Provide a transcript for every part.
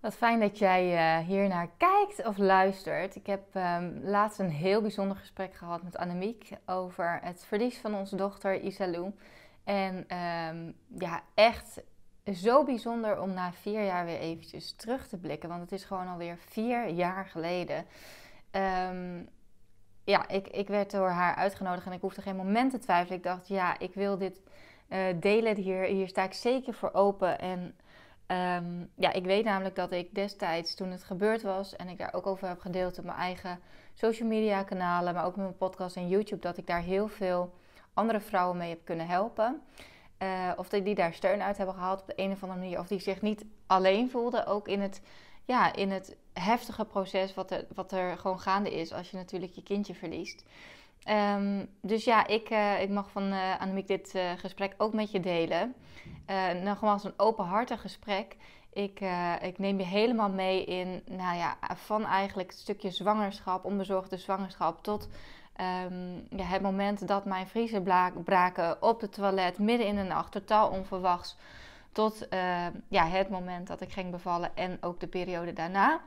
Wat fijn dat jij eh, hier naar kijkt of luistert. Ik heb ehm, laatst een heel bijzonder gesprek gehad met Annemiek over het verlies van onze dochter Isalou. En ehm, ja, echt zo bijzonder om na vier jaar weer eventjes terug te blikken, want het is gewoon alweer vier jaar geleden. Ehm, ja, ik, ik werd door haar uitgenodigd en ik hoefde geen moment te twijfelen. Ik dacht, ja, ik wil dit eh, delen hier. Hier sta ik zeker voor open. En Ehm, ja, ik weet namelijk dat ik destijds toen het gebeurd was en ik daar ook over heb gedeeld op mijn eigen social media kanalen, maar ook met mijn podcast en YouTube, dat ik daar heel veel andere vrouwen mee heb kunnen helpen. Uh, of die, die daar steun uit hebben gehaald op de een of andere manier. Of die zich niet alleen voelden, ook in het, ja, in het heftige proces wat er, wat er gewoon gaande is als je natuurlijk je kindje verliest. Ehm, dus ja, ik, eh, ik mag van uh, Annemiek dit eh, gesprek ook met je delen. Nogmaals een openhartig gesprek. Ik, ik neem je helemaal mee in, nou ja, van eigenlijk het stukje zwangerschap, onbezorgde zwangerschap, tot ehm, ja, het moment dat mijn vriezen braken op het toilet, midden in de nacht, totaal onverwachts. Tot ja, het moment dat ik ging bevallen en ook de periode daarna.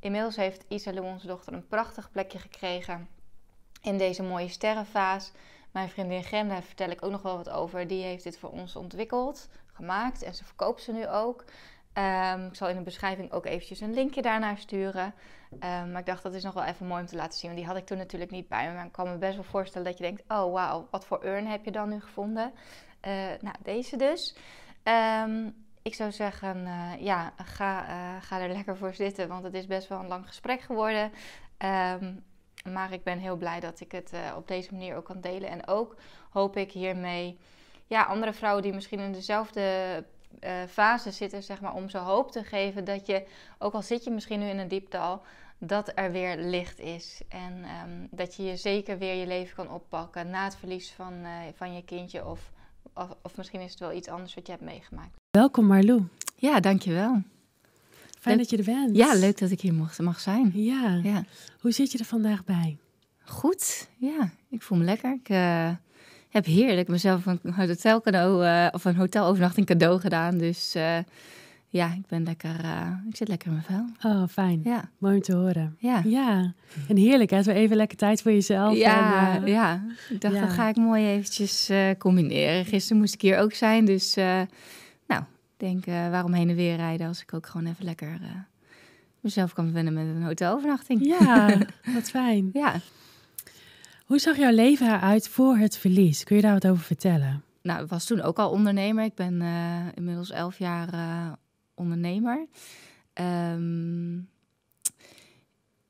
Inmiddels heeft Isalou, onze dochter, een prachtig plekje gekregen in deze mooie sterrenvaas. Mijn vriendin Gem, daar vertel ik ook nog wel wat over. Die heeft dit voor ons ontwikkeld, gemaakt en ze verkoopt ze nu ook. Ehm, ik zal in de beschrijving ook eventjes een linkje daarnaar sturen. Ehm, maar ik dacht dat is nog wel even mooi om te laten zien. Want die had ik toen natuurlijk niet bij me. Maar ik kan me best wel voorstellen dat je denkt: oh wauw, wat voor urn heb je dan nu gevonden? Eh, nou, deze dus. Ehm, ik zou zeggen, eh, ja, ga, eh, ga er lekker voor zitten. Want het is best wel een lang gesprek geworden. Maar ik ben heel blij dat ik het eh, op deze manier ook kan delen. En ook hoop ik hiermee ja, andere vrouwen die misschien in dezelfde eh, fase zitten, zeg maar, om ze hoop te geven dat je, ook al zit je misschien nu in een dieptal, dat er weer licht is. En ehm, dat je je zeker weer je leven kan oppakken na het verlies van, eh, van je kindje. Of, of, of misschien is het wel iets anders wat je hebt meegemaakt. Welkom Marlou. Ja, dankjewel leuk. dat je er bent. Ja, leuk dat ik hier mag, mag zijn. Ja. ja. Hoe zit je er vandaag bij? Goed, ja. Ik voel me lekker. Ik eh, heb heerlijk mezelf een hotel cadeau, eh, of een hotelovernachting cadeau gedaan. Dus eh, ja, ik ben lekker, ik zit lekker in mijn vel. Oh, fijn. Ja. Mooi om te horen. Ja. ja. En heerlijk, hè? Zo even lekker tijd voor jezelf. Ja, ja. Ik dacht, ja. ga ik mooi eventjes combineren. Gisteren moest ik hier ook zijn, dus denk, eh, waarom heen en weer rijden als ik ook gewoon even lekker eh, mezelf kan vinden met een hotelovernachting. Ja, wat fijn. Ja. Hoe zag jouw leven eruit voor het verlies? Kun je daar wat over vertellen? Nou, ik was toen ook al ondernemer. Ik ben eh, inmiddels elf jaar ondernemer. Ehm,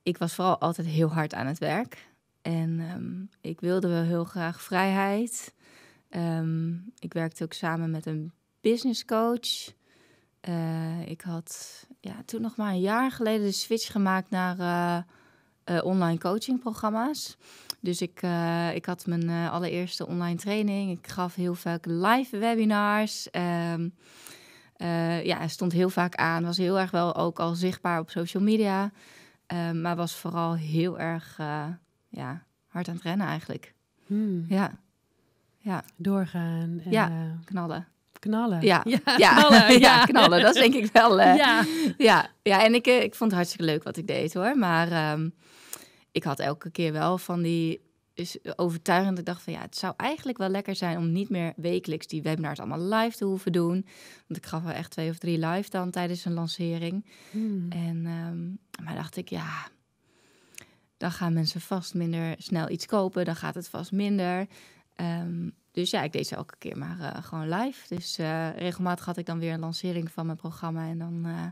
ik was vooral altijd heel hard aan het werk. En ehm, ik wilde wel heel graag vrijheid. Ehm, ik werkte ook samen met een business coach. Eh, ik had ja, toen nog maar een jaar geleden de switch gemaakt naar uh, uh, online coachingprogramma's. Dus ik, ik had mijn allereerste online training. Ik gaf heel vaak live webinars. Um, ja, stond heel vaak aan. Was heel erg wel ook al zichtbaar op social media. Ehm, maar was vooral heel erg ja, hard aan het rennen eigenlijk. Hmm. Ja. ja. Doorgaan. En, knallen knallen. Ja, ja, ja. knallen, ja. knallen. Dat is denk ik wel. Uh, ja. ja. Ja, en ik, eh, ik vond het hartstikke leuk wat ik deed hoor. Maar ehm, ik had elke keer wel van die is eh, overtuigend. Ik dacht van ja, het zou eigenlijk wel lekker zijn om niet meer wekelijks die webinars allemaal live te hoeven doen. Want ik gaf wel echt twee of drie live dan tijdens een lancering. Hmm. En um, maar dacht ik ja, dan gaan mensen vast minder snel iets kopen. Dan gaat het vast minder. Ehm, dus ja, ik deed ze elke keer maar eh, gewoon live. Dus eh, regelmatig had ik dan weer een lancering van mijn programma. En dan uh,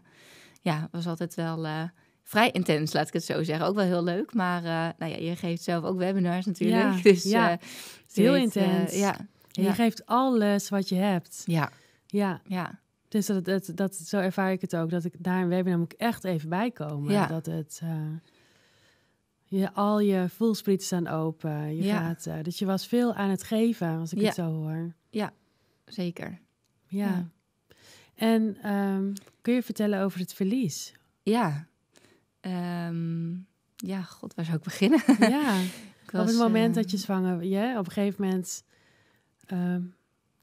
ja, was altijd wel vrij intens, laat ik het zo zeggen. Ook wel heel leuk. Maar nou ja, je geeft zelf ook webinars natuurlijk. dus ja, heel dus, intens. ja, Je geeft alles wat je hebt. Ja. Ja. ja. Dus dat, dat, dat, zo ervaar ik het ook. Dat ik daar een webinar moet echt even bij komen. Ja. Dat het... Je, al je voelsprieten staan open. Je ja. gaat, uh, dus je was veel aan het geven, als ik het zo hoor. Ja, zeker. Ja. En ehm, kun je vertellen over het verlies? Ja. Ehm, ja, god, waar zou ik beginnen? Ja. was, op het moment dat eh, je zwanger, Je op een gegeven moment ehm,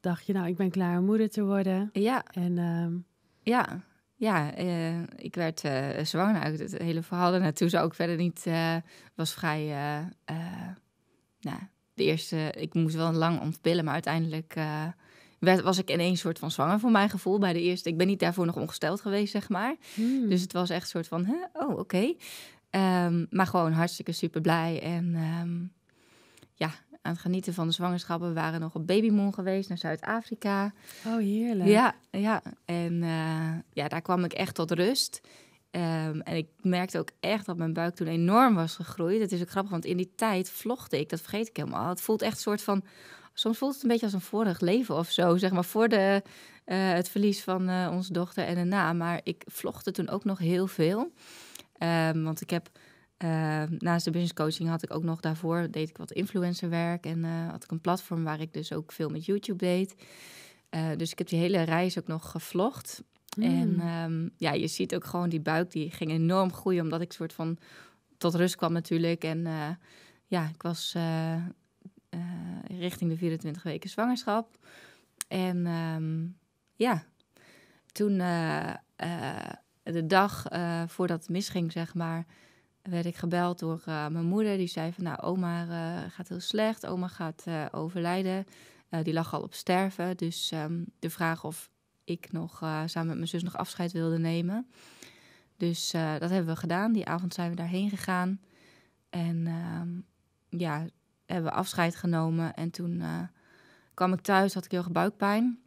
dacht je, nou, ik ben klaar om moeder te worden. Ja. En ja, ja, eh, ik werd eh, zwanger uit nou, het hele verhaal. Daarnaartoe zou ook verder niet. Eh, was vrij. nou, de eerste. Ik moest wel lang ontpillen, maar uiteindelijk. Werd, was ik ineens soort van zwanger voor mijn gevoel bij de eerste. Ik ben niet daarvoor nog ongesteld geweest, zeg maar. Hmm. Dus het was echt een soort van, oh, oké. Ehm, maar gewoon hartstikke super blij. En ehm, ja, aan het genieten van de zwangerschappen. waren nog op Babymoon geweest naar Zuid-Afrika. Oh, heerlijk. Ja, ja. en eh, ja, daar kwam ik echt tot rust. Ehm, en ik merkte ook echt dat mijn buik toen enorm was gegroeid. Dat is ook grappig, want in die tijd vlogde ik. Dat vergeet ik helemaal. Het voelt echt een soort van... Soms voelt het een beetje als een vorig leven of zo. Zeg maar voor de, eh, het verlies van eh, onze dochter en daarna. Maar ik vlogde toen ook nog heel veel. Ehm, want ik heb Ehm, naast de business coaching had ik ook nog daarvoor deed ik wat influencerwerk en eh, had ik een platform waar ik dus ook veel met YouTube deed. Eh, dus ik heb die hele reis ook nog gevlogd. Mm. En ehm, ja, je ziet ook gewoon die buik die ging enorm groeien omdat ik soort van tot rust kwam natuurlijk. En eh, ja, ik was richting de 24 weken zwangerschap. En ehm, ja, toen de dag voordat het misging, zeg maar, werd ik gebeld door eh, mijn moeder. Die zei van, nou, oma eh, gaat heel slecht. Oma gaat eh, overlijden. die lag al op sterven. Dus ehm, de vraag of ik nog samen met mijn zus nog afscheid wilde nemen. Dus dat hebben we gedaan. Die avond zijn we daarheen gegaan. En ehm, ja, hebben we afscheid genomen. En toen kwam ik thuis, had ik heel veel buikpijn.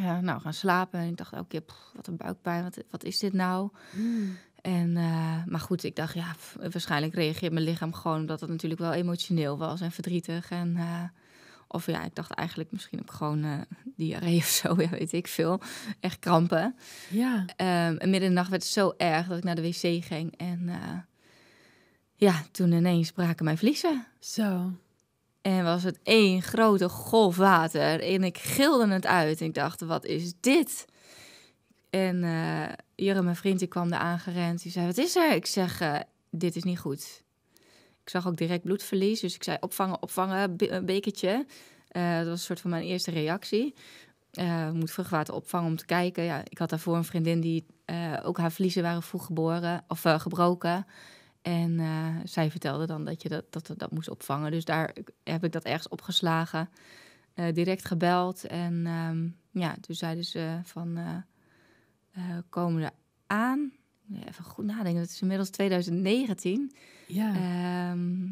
nou, gaan slapen. En ik dacht ook je wat een buikpijn. Wat, wat is dit nou? Hmm. En, eh, maar goed, ik dacht, ja, waarschijnlijk reageert mijn lichaam gewoon omdat het natuurlijk wel emotioneel was en verdrietig. En, eh, of ja, ik dacht eigenlijk misschien ook gewoon uh, diarree of zo, ja, weet ik veel. Echt krampen. Ja. Um, en midden in de nacht werd het zo erg dat ik naar de wc ging. En ja, toen ineens braken mijn vliezen. Zo. En was het één grote golf water. En ik gilde het uit. En ik dacht, wat is dit? En Jure, mijn vriend, die kwam er aangerend. Die zei, wat is er? Ik zeg, eh, dit is niet goed. Ik zag ook direct bloedverlies. Dus ik zei, opvangen, opvangen, een bekertje. Eh, dat was een soort van mijn eerste reactie. Uh, moet vruchtwater opvangen om te kijken. Ja, ik had daarvoor een vriendin die ook haar verliezen waren vroeg geboren of gebroken. En zij vertelde dan dat je dat, dat, dat, moest opvangen. Dus daar heb ik dat ergens opgeslagen. direct gebeld. En ehm, ja, toen zeiden ze van eh, komen er aan. Even goed nadenken, het is inmiddels 2019. Ja. Ehm,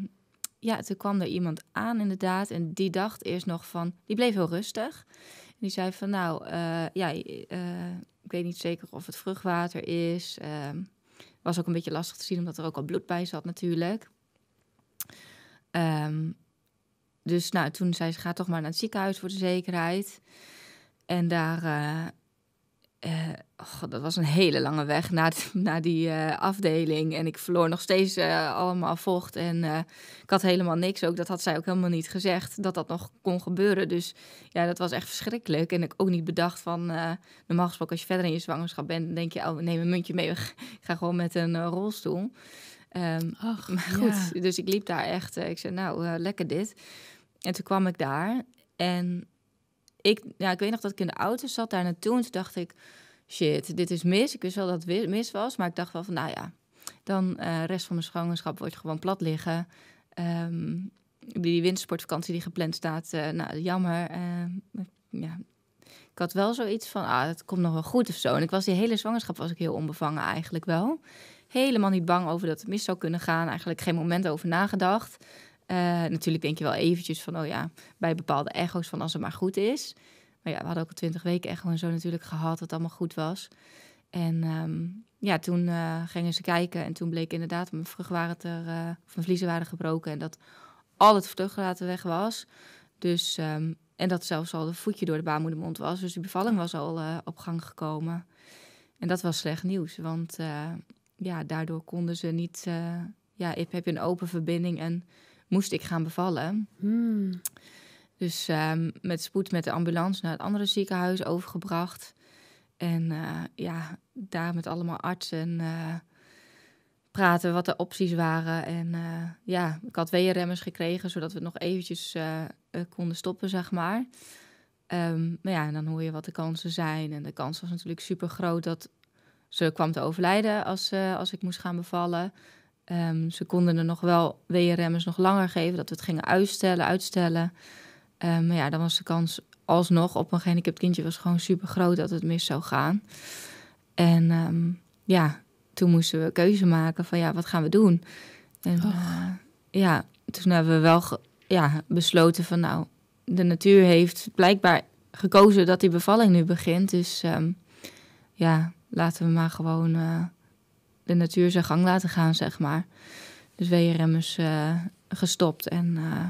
ja, toen kwam er iemand aan inderdaad. En die dacht eerst nog van, die bleef heel rustig. En die zei van, nou, eh, ja, eh, ik weet niet zeker of het vruchtwater is. Ehm, was ook een beetje lastig te zien, omdat er ook al bloed bij zat natuurlijk. Ehm, dus nou, toen zei ze, ga toch maar naar het ziekenhuis voor de zekerheid. En daar uh, dat was een hele lange weg naar, na die eh, afdeling. En ik verloor nog steeds eh, allemaal vocht. En ik had helemaal niks ook. Dat had zij ook helemaal niet gezegd dat dat nog kon gebeuren. Dus ja, dat was echt verschrikkelijk. En ik ook niet bedacht van. normaal gesproken, als je verder in je zwangerschap bent, dan denk je: oh, neem een muntje mee. Ik ga gewoon met een rolstoel. Ehm, Ach, maar goed, dus ik liep daar echt. ik zei: nou, lekker dit. En toen kwam ik daar. En ik, ja, ik weet nog dat ik in de auto zat daar naartoe. En toen dacht ik, shit, dit is mis. Ik wist wel dat het mis was. Maar ik dacht wel van, nou ja, dan uh, rest van mijn zwangerschap wordt gewoon plat liggen. Ehm, die wintersportvakantie die gepland staat, eh, nou, jammer. Eh, ja. Ik had wel zoiets van, ah, het komt nog wel goed of zo. En ik was die hele zwangerschap was ik heel onbevangen eigenlijk wel. Helemaal niet bang over dat het mis zou kunnen gaan. Eigenlijk geen moment over nagedacht. Eh, natuurlijk denk je wel eventjes van, oh ja, bij bepaalde echo's van als het maar goed is. Maar ja, we hadden ook al twintig weken echo en zo natuurlijk gehad, dat het allemaal goed was. En ehm, ja, toen eh, gingen ze kijken en toen bleek inderdaad mijn vruchtwater, er, eh, of mijn vliezen waren gebroken en dat al het vruchtwater weg was. Dus, ehm, en dat zelfs al het voetje door de baarmoedermond was. Dus die bevalling was al op gang gekomen. En dat was slecht nieuws, want ja, daardoor konden ze niet... ja, heb je een open verbinding en moest ik gaan bevallen. Hmm. Dus ehm, met spoed met de ambulance naar het andere ziekenhuis overgebracht. En eh, ja, daar met allemaal artsen eh, praten wat de opties waren. En eh, ja, ik had weerremmers gekregen, zodat we het nog eventjes konden stoppen, zeg maar. Ehm, maar ja, en dan hoor je wat de kansen zijn. En de kans was natuurlijk super groot dat ze kwam te overlijden als, als ik moest gaan bevallen. Ehm, ze konden er nog wel WRM's nog langer geven, dat we het gingen uitstellen, uitstellen. Ehm, maar ja, dan was de kans alsnog op een gehandicapt kindje was gewoon super groot dat het mis zou gaan. En ehm, ja, toen moesten we keuze maken van ja, wat gaan we doen? En eh, ja, toen hebben we wel ja, besloten van nou, de natuur heeft blijkbaar gekozen dat die bevalling nu begint. Dus ja, laten we maar gewoon... Eh, de natuur zijn gang laten gaan, zeg maar. Dus WRM is eh, gestopt en eh,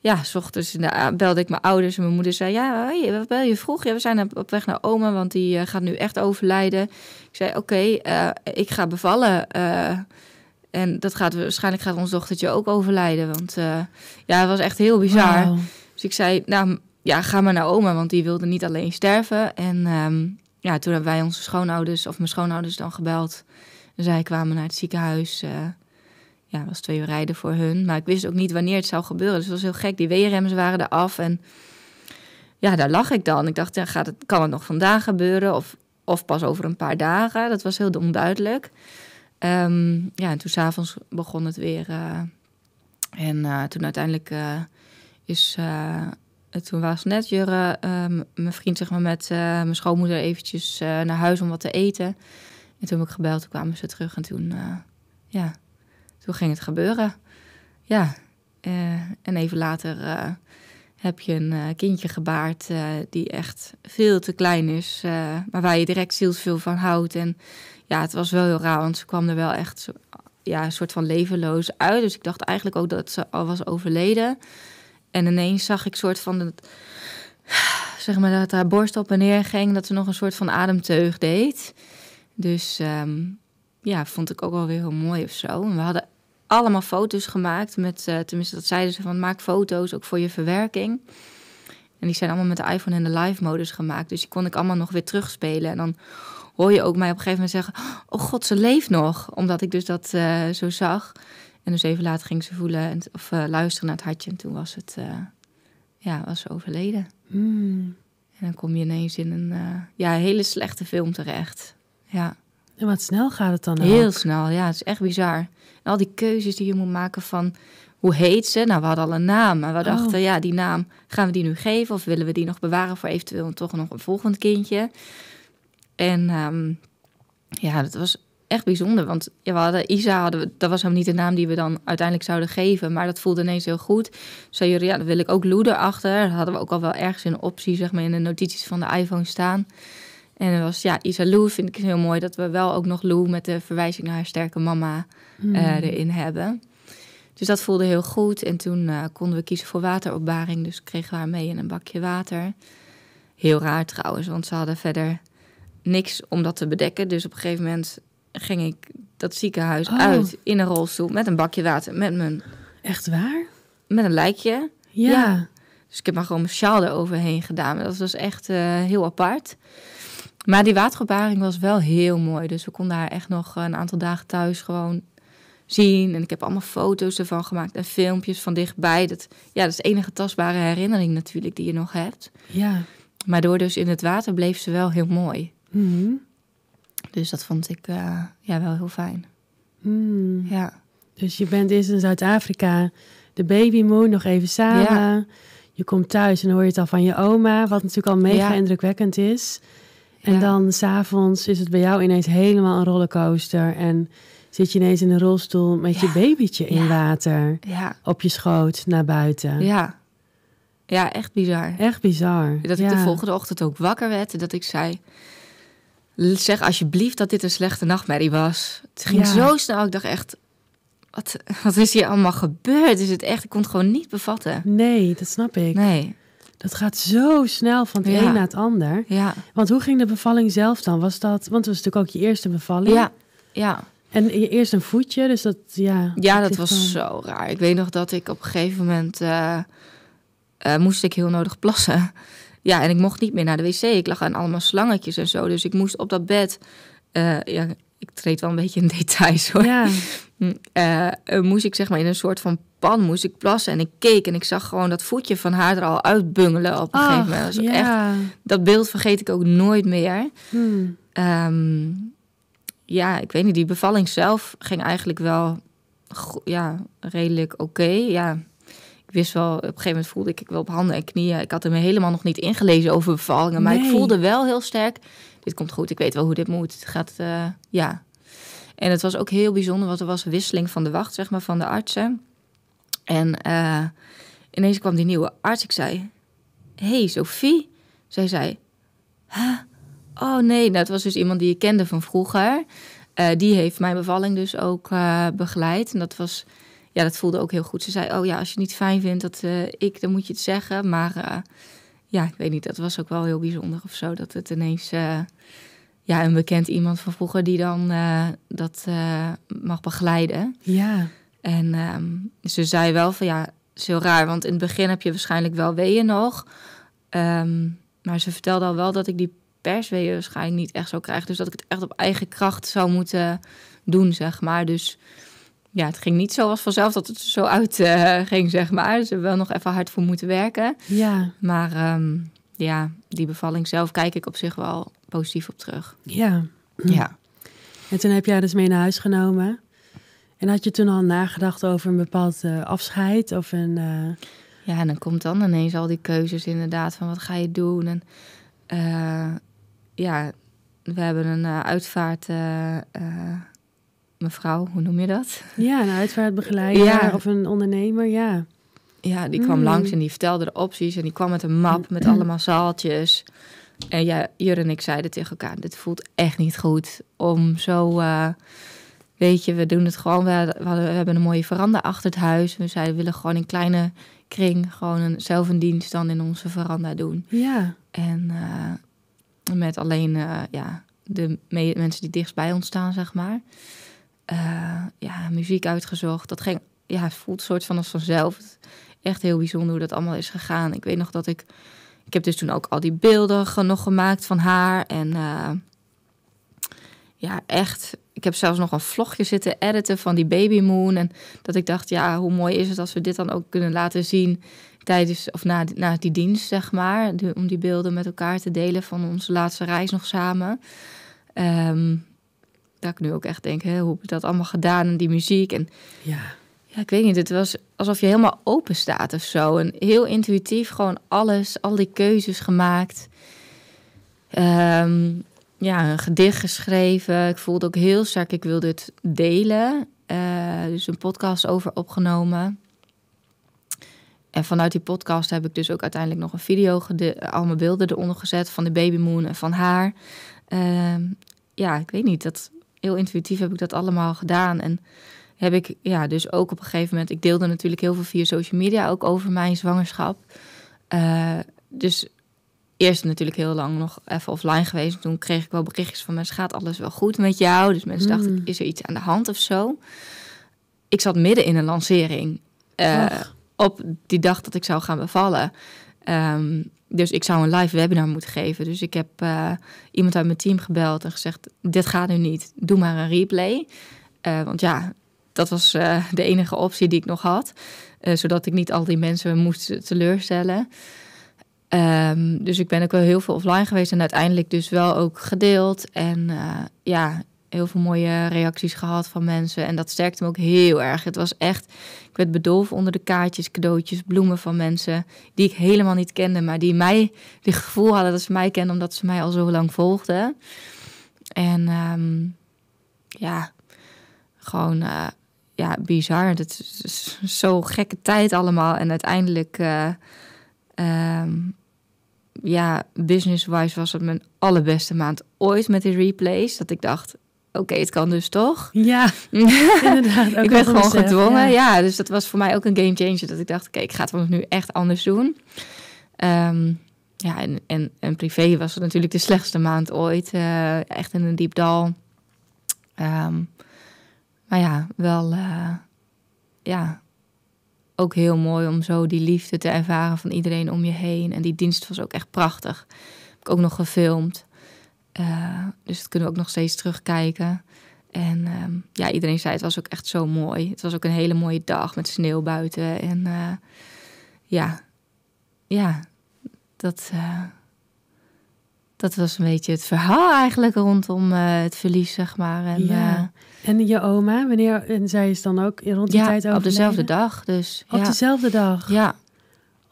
ja, s ochtends belde ik mijn ouders en mijn moeder zei: Ja, wat bel je vroeg? Ja, we zijn op weg naar oma, want die eh, gaat nu echt overlijden. Ik zei: Oké, ik ga bevallen. en dat gaat waarschijnlijk gaat ons dochtertje ook overlijden. Want ja, het was echt heel bizar. Dus ik zei: Nou ja, ga maar naar oma, want die wilde niet alleen sterven. En um, ja, toen hebben wij onze schoonouders of mijn schoonouders dan gebeld. zij kwamen naar het ziekenhuis. Uh, ja, was twee uur rijden voor hun. Maar ik wist ook niet wanneer het zou gebeuren. Dus het was heel gek. Die WRM's waren eraf. En ja, daar lag ik dan. Ik dacht, ja, gaat het, kan het nog vandaag gebeuren? Of, of pas over een paar dagen? Dat was heel onduidelijk. Ehm, ja, en toen s'avonds begon het weer. Eh, en eh, toen uiteindelijk is toen was net Jurre, ehm, mijn vriend zeg maar, met eh, mijn schoonmoeder eventjes eh, naar huis om wat te eten. En toen heb ik gebeld, toen kwamen ze terug en toen, eh, ja, toen ging het gebeuren. Ja, en even later heb je een kindje gebaard die echt veel te klein is, maar waar je direct zielsveel van houdt. En ja, het was wel heel raar, want ze kwam er wel echt ja, een soort van levenloos uit. Dus ik dacht eigenlijk ook dat ze al was overleden. En ineens zag ik soort van dat, zeg maar dat haar borst op en neer ging, dat ze nog een soort van ademteug deed. Dus ehm, ja, vond ik ook wel weer heel mooi of zo. En we hadden allemaal foto's gemaakt met, eh, tenminste dat zeiden ze van maak foto's ook voor je verwerking. En die zijn allemaal met de iPhone en de live modus gemaakt. Dus die kon ik allemaal nog weer terugspelen. En dan hoor je ook mij op een gegeven moment zeggen: Oh god, ze leeft nog. Omdat ik dus dat eh, zo zag. En dus even later ging ze voelen en, of eh, luisteren naar het hartje. En toen was het eh, ja, was ze overleden. Hmm. En dan kom je ineens in een eh, ja, hele slechte film terecht. Ja. En wat snel gaat het dan? Heel snel, ja. Het is echt bizar. al die keuzes die je moet maken van hoe heet ze? Nou, we hadden al een naam. Maar we oh. dachten, ja, die naam gaan we die nu geven of willen we die nog bewaren voor eventueel toch nog een volgend kindje? En ehm, ja, dat was echt bijzonder. Want ja, we hadden Isa, hadden we, dat was hem niet de naam die we dan uiteindelijk zouden geven. Maar dat voelde ineens heel goed. Zei jullie, ja, dan wil ik ook Lou erachter. Dat hadden we ook al wel ergens in optie, zeg maar, in de notities van de iPhone staan. En was, ja, Isa Lou vind ik heel mooi. Dat we wel ook nog Lou met de verwijzing naar haar sterke mama eh, hmm. erin hebben. Dus dat voelde heel goed. En toen eh, konden we kiezen voor wateropbaring. Dus kregen we haar mee in een bakje water. Heel raar trouwens, want ze hadden verder niks om dat te bedekken. Dus op een gegeven moment ging ik dat ziekenhuis oh. uit in een rolstoel met een bakje water. Met mijn... Echt waar? Met een lijkje. Ja. Dus ik heb maar gewoon mijn sjaal eroverheen gedaan. Dat was echt eh, heel apart. Maar die waterbaring was wel heel mooi. Dus we konden haar echt nog een aantal dagen thuis gewoon zien. En ik heb allemaal foto's ervan gemaakt en filmpjes van dichtbij. Dat, ja, dat is de enige tastbare herinnering natuurlijk die je nog hebt. Ja. Maar door dus in het water bleef ze wel heel mooi. Mhm. Dus dat vond ik eh, ja, wel heel fijn. Hmm. Ja. Dus je bent eerst in Zuid-Afrika, de baby babymoon nog even samen. Je komt thuis en hoor je het al van je oma, wat natuurlijk al mega indrukwekkend is. En ja. dan s'avonds is het bij jou ineens helemaal een rollercoaster. En zit je ineens in een rolstoel met je babytje in water. Op je schoot naar buiten. Ja. Ja, echt bizar. Echt bizar. Dat ik de volgende ochtend ook wakker werd en dat ik zei: zeg alsjeblieft dat dit een slechte nachtmerrie was. Het ging zo snel. Ik dacht echt, wat, wat is hier allemaal gebeurd? Is het echt, ik kon het gewoon niet bevatten. Nee, dat snap ik. Nee. Dat gaat zo snel van het een naar het ander. Ja. Want hoe ging de bevalling zelf dan? Was dat, want het was natuurlijk ook je eerste bevalling. Ja, ja. En je eerst een voetje, dus dat, ja. Ja, dat was zo raar. Ik weet nog dat ik op een gegeven moment eh, eh, moest ik heel nodig plassen. Ja, en ik mocht niet meer naar de wc. Ik lag aan allemaal slangetjes en zo. Dus ik moest op dat bed. Eh, ja, ik treed wel een beetje in details hoor. Ja. Eh, eh, moest ik zeg maar in een soort van pan moest ik plassen. En ik keek en ik zag gewoon dat voetje van haar er al uitbungelen op een gegeven moment. Dat, ja. echt, dat beeld vergeet ik ook nooit meer. Hmm. Ehm, ja, ik weet niet, die bevalling zelf ging eigenlijk wel ja, redelijk oké. Ja, wist wel, op een gegeven moment voelde ik, ik wel op handen en knieën. Ik had er me helemaal nog niet ingelezen over bevallingen. Maar ik voelde wel heel sterk, dit komt goed, ik weet wel hoe dit moet. Het gaat, eh, ja. En het was ook heel bijzonder, want er was een wisseling van de wacht, zeg maar, van de artsen. En eh, ineens kwam die nieuwe arts. Ik zei, hey, Sophie. Zij zei, huh? oh nee, Dat nou, was dus iemand die ik kende van vroeger. Eh, die heeft mijn bevalling dus ook begeleid. En dat was ja, dat voelde ook heel goed. Ze zei, oh ja, als je niet fijn vindt dat uh, ik, dan moet je het zeggen. Maar eh, ja, ik weet niet, dat was ook wel heel bijzonder of zo. Dat het ineens, eh, ja, een bekend iemand van vroeger die dan dat mag begeleiden. Ja. En ehm, ze zei wel van, ja, zo is heel raar. Want in het begin heb je waarschijnlijk wel weeën nog. Ehm, maar ze vertelde al wel dat ik die persweeën waarschijnlijk niet echt zou krijgen. Dus dat ik het echt op eigen kracht zou moeten doen, zeg maar. Dus ja, het ging niet zoals vanzelf dat het zo uit eh, ging, zeg maar. Ze hebben wel nog even hard voor moeten werken. Ja. Maar ehm, ja, die bevalling zelf kijk ik op zich wel positief op terug. Ja. Ja. En toen heb jij dus mee naar huis genomen. En had je toen al nagedacht over een bepaald eh, afscheid of een... Eh, ja, en dan komt dan ineens al die keuzes inderdaad van wat ga je doen. En ja, we hebben een uitvaart mevrouw, hoe noem je dat? Ja, een uitvaartbegeleider of een ondernemer, ja. Ja, die kwam hmm. langs en die vertelde de opties en die kwam met een map met allemaal zaaltjes. En ja, Jur en ik zeiden tegen elkaar, dit voelt echt niet goed om zo... Eh, weet je, we doen het gewoon. We, hebben een mooie veranda achter het huis. We zeiden, willen gewoon in kleine kring gewoon een, zelf een dienst dan in onze veranda doen. Ja. En eh, met alleen eh, ja, de mensen die dichtst bij ons staan, zeg maar. Eh, ja, muziek uitgezocht. Dat ging, ja, het voelt soort van als vanzelf. Echt heel bijzonder hoe dat allemaal is gegaan. Ik weet nog dat ik, ik heb dus toen ook al die beelden nog gemaakt van haar. En eh, ja, echt, ik heb zelfs nog een vlogje zitten editen van die baby moon. En dat ik dacht, ja, hoe mooi is het als we dit dan ook kunnen laten zien tijdens of na, na die dienst, zeg maar. om die beelden met elkaar te delen van onze laatste reis nog samen. Um, dat ik nu ook echt denk, hè, hoe heb ik dat allemaal gedaan en die muziek. En ja. ja, ik weet niet, het was alsof je helemaal open staat of zo. En heel intuïtief gewoon alles, al die keuzes gemaakt. Ehm, ja, een gedicht geschreven. Ik voelde ook heel sterk, ik wilde het delen. Eh, dus een podcast over opgenomen. En vanuit die podcast heb ik dus ook uiteindelijk nog een video, al mijn beelden eronder gezet van de babymoon en van haar. Ehm, ja, ik weet niet, dat heel intuïtief heb ik dat allemaal gedaan. En heb ik ja, dus ook op een gegeven moment. Ik deelde natuurlijk heel veel via social media ook over mijn zwangerschap. Eh, dus eerst natuurlijk heel lang nog even offline geweest. Toen kreeg ik wel berichtjes van mensen: gaat alles wel goed met jou? Dus mensen dachten: hmm. is er iets aan de hand of zo? Ik zat midden in een lancering. Eh, op die dag dat ik zou gaan bevallen. Ehm, dus ik zou een live webinar moeten geven. Dus ik heb eh, iemand uit mijn team gebeld en gezegd: Dit gaat nu niet, doe maar een replay. Eh, want ja, dat was eh, de enige optie die ik nog had. zodat ik niet al die mensen moest teleurstellen. Ehm, dus ik ben ook wel heel veel offline geweest en uiteindelijk dus wel ook gedeeld. En ja, heel veel mooie reacties gehad van mensen. En dat sterkte me ook heel erg. Het was echt, ik werd bedolven onder de kaartjes, cadeautjes, bloemen van mensen die ik helemaal niet kende, maar die mij, die het gevoel hadden dat ze mij kenden omdat ze mij al zo lang volgden. En ehm, ja, gewoon eh, ja, bizar. Het is zo gekke tijd allemaal. En uiteindelijk, eh, ehm, ja, business-wise was het mijn allerbeste maand ooit met die replays. Dat ik dacht, oké, het kan dus toch? Ja, inderdaad. ik werd gewoon gedwongen. Ja. dus dat was voor mij ook een game changer. Dat ik dacht, oké, ik ga het nu echt anders doen. Ehm, ja, en, en, en privé was het natuurlijk de slechtste maand ooit. Eh, echt in een diep dal. Ehm, maar ja, wel eh, ja, ook heel mooi om zo die liefde te ervaren van iedereen om je heen. En die dienst was ook echt prachtig. Heb ik ook nog gefilmd. Eh, dus dat kunnen we ook nog steeds terugkijken. En ehm, ja, iedereen zei het was ook echt zo mooi. Het was ook een hele mooie dag met sneeuw buiten. En eh, ja, ja, dat, eh, dat was een beetje het verhaal eigenlijk rondom het verlies, zeg maar. En, ja. en je oma, wanneer, en zij is dan ook rond die tijd overleden? op dezelfde dag dus. Op dezelfde dag? Ja,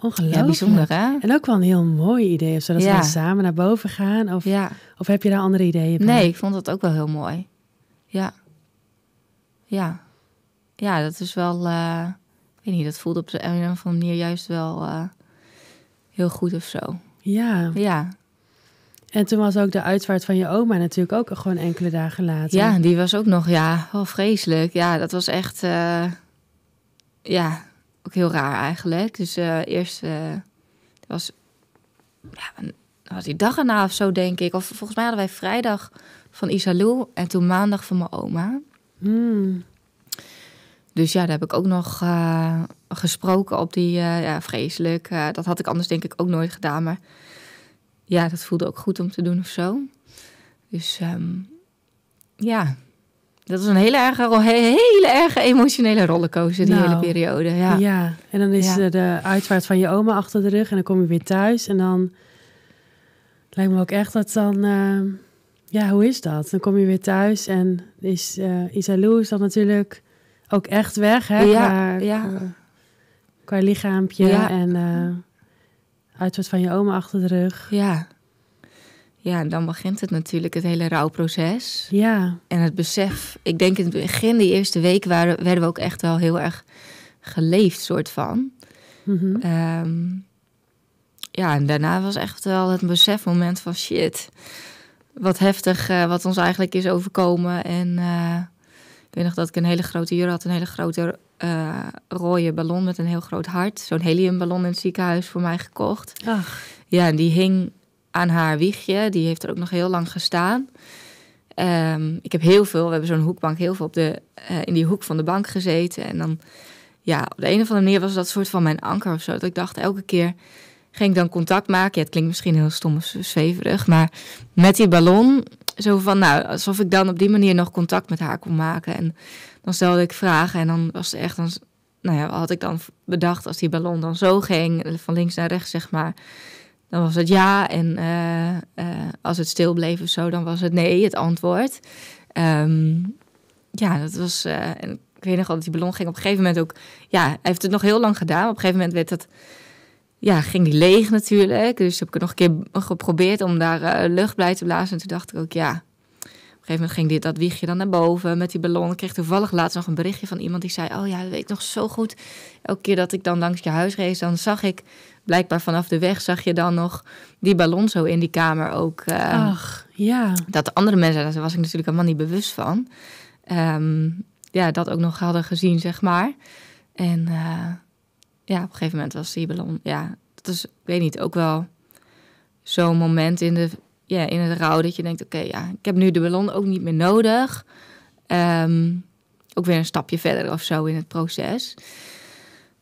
Ongelooflijk. Ja, bijzonder hè? En ook wel een heel mooi idee. Of zodat ja. samen naar boven gaan. Of, ja. of heb je daar andere ideeën bij? Nee, ik vond dat ook wel heel mooi. Ja. Ja. Ja, dat is wel... Uh, ik weet niet, dat voelt op de een of andere manier juist wel eh, heel goed of zo. Ja. Ja. En toen was ook de uitvaart van je oma natuurlijk ook gewoon enkele dagen later. Ja, die was ook nog, ja, wel vreselijk. Ja, dat was echt... Eh, ja, ook heel raar eigenlijk. Dus eh, eerst eh, was, ja, was die dag erna of zo, denk ik. Of volgens mij hadden wij vrijdag van Isalou en toen maandag van mijn oma. Hmm. Dus ja, daar heb ik ook nog eh, gesproken op die, ja, vreselijk. dat had ik anders denk ik ook nooit gedaan, maar ja, dat voelde ook goed om te doen of zo. Dus ehm, ja, dat was een hele erge, hele erge emotionele rollercoaster, die nou, hele periode. Ja. ja, en dan is ja. de uitvaart van je oma achter de rug en dan kom je weer thuis. En dan lijkt me ook echt dat dan, eh, ja, hoe is dat? Dan kom je weer thuis en is uh, eh, Isalou is dan natuurlijk ook echt weg, hè? Ja, qua, ja. Qua, lichaampje en uh, uitvaart van je oma achter de rug. Ja. Ja, en dan begint het natuurlijk, het hele rouwproces. Ja. En het besef. Ik denk in het begin, de eerste week, waren, werden we ook echt wel heel erg geleefd, soort van. Mhm. Ehm, ja, en daarna was echt wel het besefmoment van shit. Wat heftig, eh, wat ons eigenlijk is overkomen. En uh, ik weet nog dat ik een hele grote jur had, een hele grote eh, rode ballon met een heel groot hart. Zo'n heliumballon in het ziekenhuis voor mij gekocht. Ach. Ja, en die hing aan haar wiegje. Die heeft er ook nog heel lang gestaan. Ehm, ik heb heel veel, we hebben zo'n hoekbank, heel veel op de, eh, in die hoek van de bank gezeten. En dan, ja, op de een of andere manier was dat soort van mijn anker of zo. Dat ik dacht, elke keer ging ik dan contact maken. het klinkt misschien heel stom of zweverig, maar met die ballon. Zo van, nou, alsof ik dan op die manier nog contact met haar kon maken. En dan stelde ik vragen en dan was het echt, dan, nou ja, had ik dan bedacht als die ballon dan zo ging, van links naar rechts, zeg maar dan was het ja. En eh, eh, als het stil bleef of zo, dan was het nee, het antwoord. Ehm, ja, dat was. Eh, en ik weet nog altijd die ballon ging op een gegeven moment ook. Ja, hij heeft het nog heel lang gedaan. op een gegeven moment werd dat. Ja, ging die leeg natuurlijk. Dus heb ik nog een keer geprobeerd om daar lucht bij te blazen. En toen dacht ik ook, ja, een gegeven moment ging dit, dat wiegje dan naar boven met die ballon. Ik kreeg toevallig laatst nog een berichtje van iemand die zei: Oh ja, dat weet ik nog zo goed. Elke keer dat ik dan langs je huis reed, dan zag ik blijkbaar vanaf de weg, zag je dan nog die ballon zo in die kamer ook. Ehm, Ach, ja. Dat andere mensen, daar was ik natuurlijk helemaal niet bewust van. Ehm, ja, dat ook nog hadden gezien, zeg maar. En eh, ja, op een gegeven moment was die ballon. Ja, dat is, ik weet niet, ook wel zo'n moment in de ja, in het rouw dat je denkt, oké, ja, ik heb nu de ballon ook niet meer nodig. Ehm, ook weer een stapje verder of zo in het proces.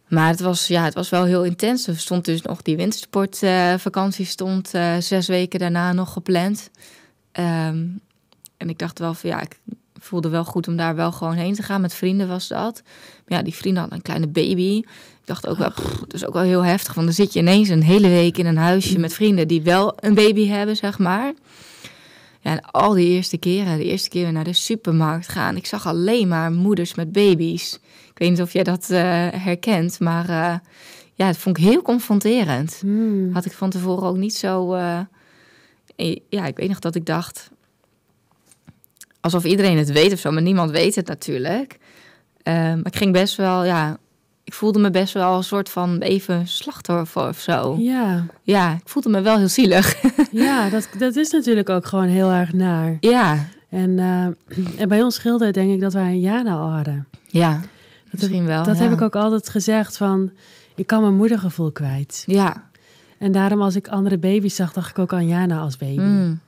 Maar het was, ja, het was wel heel intens. Er stond dus nog die wintersportvakantie, stond eh, zes weken daarna nog gepland. Ehm, en ik dacht wel van ja, ik voelde wel goed om daar wel gewoon heen te gaan. Met vrienden was dat. Maar ja, die vrienden hadden een kleine baby dacht ook wel, pff, dus ook wel heel heftig. Want dan zit je ineens een hele week in een huisje met vrienden die wel een baby hebben, zeg maar. Ja, en al die eerste keren, de eerste keer naar de supermarkt gaan, ik zag alleen maar moeders met baby's. Ik weet niet of jij dat eh, herkent, maar uh, ja, dat vond ik heel confronterend. Hmm. Had ik van tevoren ook niet zo. Eh, ja, ik weet nog dat ik dacht. Alsof iedereen het weet of zo, maar niemand weet het natuurlijk. maar ehm, ik ging best wel, ja, ik voelde me best wel een soort van even slachtoffer of zo. Ja. Ja, ik voelde me wel heel zielig. ja, dat, dat is natuurlijk ook gewoon heel erg naar. Ja. En, eh, en bij ons scheelde denk ik dat wij een Jana al hadden. Ja, dat misschien heb, wel. Dat heb ik ook altijd gezegd van, ik kan mijn moedergevoel kwijt. Ja. En daarom als ik andere baby's zag, dacht ik ook aan Jana als baby. Mm.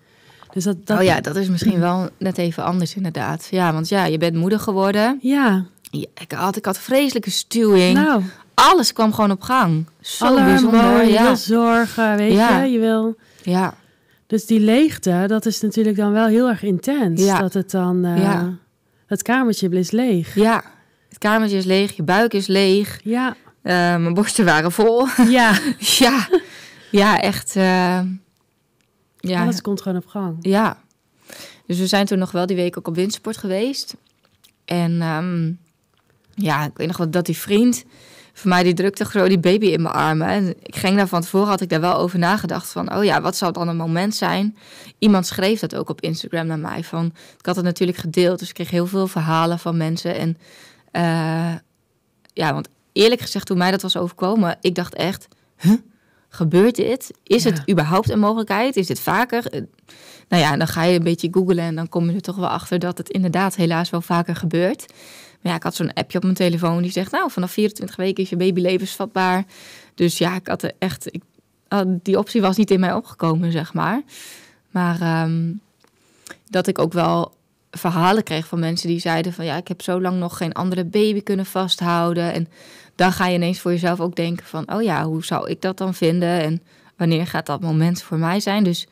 Dus dat, dat... Oh ja, dat is misschien wel net even anders inderdaad. Ja, want ja, je bent moeder geworden. Ja ik, had, ik had vreselijke stuwing. Nou. Alles kwam gewoon op gang. Zo Alle bijzonder. ja. zorgen, weet ja. je. Je wil... Ja. Dus die leegte, dat is natuurlijk dan wel heel erg intens. Ja. Dat het dan... Eh, het kamertje is leeg. Ja. Het kamertje is leeg. Je buik is leeg. Ja. Eh, mijn borsten waren vol. Ja. ja. Ja, echt... Uh, ja. Alles komt gewoon op gang. Ja. Dus we zijn toen nog wel die week ook op windsport geweest. En... Ehm, ja, ik weet nog wat dat die vriend van mij die drukte gewoon die baby in mijn armen. En ik ging daar van tevoren, had ik daar wel over nagedacht van, oh ja, wat zou dan een moment zijn? Iemand schreef dat ook op Instagram naar mij. Van, ik had het natuurlijk gedeeld, dus ik kreeg heel veel verhalen van mensen. En eh, ja, want eerlijk gezegd, toen mij dat was overkomen, ik dacht echt, gebeurt dit? Is het überhaupt een mogelijkheid? Is dit vaker? Eh, nou ja, dan ga je een beetje googlen en dan kom je er toch wel achter dat het inderdaad helaas wel vaker gebeurt. Maar ja, ik had zo'n appje op mijn telefoon die zegt, nou, vanaf 24 weken is je baby levensvatbaar. Dus ja, ik had er echt, die optie was niet in mij opgekomen, zeg maar. Maar ehm, dat ik ook wel verhalen kreeg van mensen die zeiden van ja, ik heb zo lang nog geen andere baby kunnen vasthouden. En dan ga je ineens voor jezelf ook denken van oh ja, hoe zou ik dat dan vinden? En wanneer gaat dat moment voor mij zijn? Dus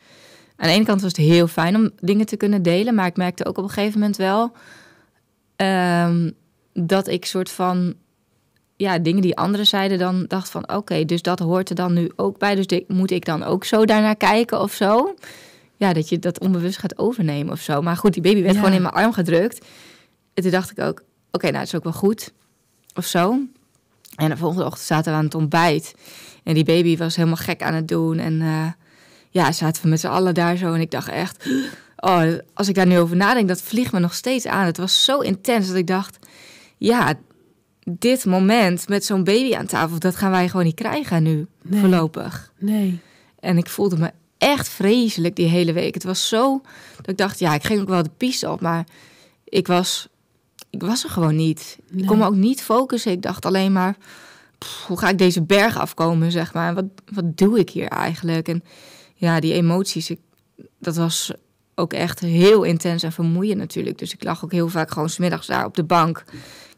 aan de ene kant was het heel fijn om dingen te kunnen delen, maar ik merkte ook op een gegeven moment wel ehm, dat ik soort van ja, dingen die anderen zeiden, dan dacht van oké, dus dat hoort er dan nu ook bij. Dus moet ik dan ook zo daarnaar kijken of zo? Ja, dat je dat onbewust gaat overnemen of zo. Maar goed, die baby werd gewoon in mijn arm gedrukt. En toen dacht ik ook, oké, nou, het is ook wel goed of zo. En de volgende ochtend zaten we aan het ontbijt. En die baby was helemaal gek aan het doen. En eh, ja, zaten we met z'n allen daar zo. En ik dacht echt, oh, als ik daar nu over nadenk, dat vliegt me nog steeds aan. Het was zo intens dat ik dacht, ja, dit moment met zo'n baby aan tafel, dat gaan wij gewoon niet krijgen nu, voorlopig. Nee. En ik voelde me echt vreselijk die hele week. Het was zo dat ik dacht, ja, ik ging ook wel de piste op, maar ik was, ik was er gewoon niet. Ik kon me ook niet focussen. Ik dacht alleen maar, hoe ga ik deze berg afkomen, zeg maar? wat, wat doe ik hier eigenlijk? En ja, die emoties, dat was ook echt heel intens en vermoeiend natuurlijk. Dus ik lag ook heel vaak gewoon smiddags daar op de bank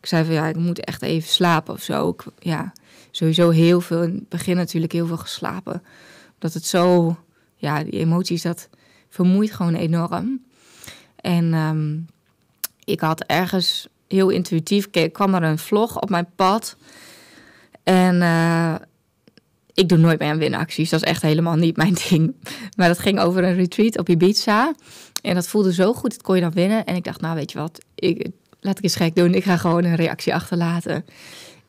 ik zei van ja, ik moet echt even slapen of zo. Ik, ja, sowieso heel veel. In het begin natuurlijk heel veel geslapen. dat het zo, ja, die emoties, dat vermoeit gewoon enorm. En ehm, ik had ergens heel intuïtief, kwam er een vlog op mijn pad. En eh, ik doe nooit meer aan winacties. Dat is echt helemaal niet mijn ding. Maar dat ging over een retreat op Ibiza. En dat voelde zo goed, dat kon je dan winnen. En ik dacht, nou weet je wat, ik, laat ik eens gek doen. Ik ga gewoon een reactie achterlaten.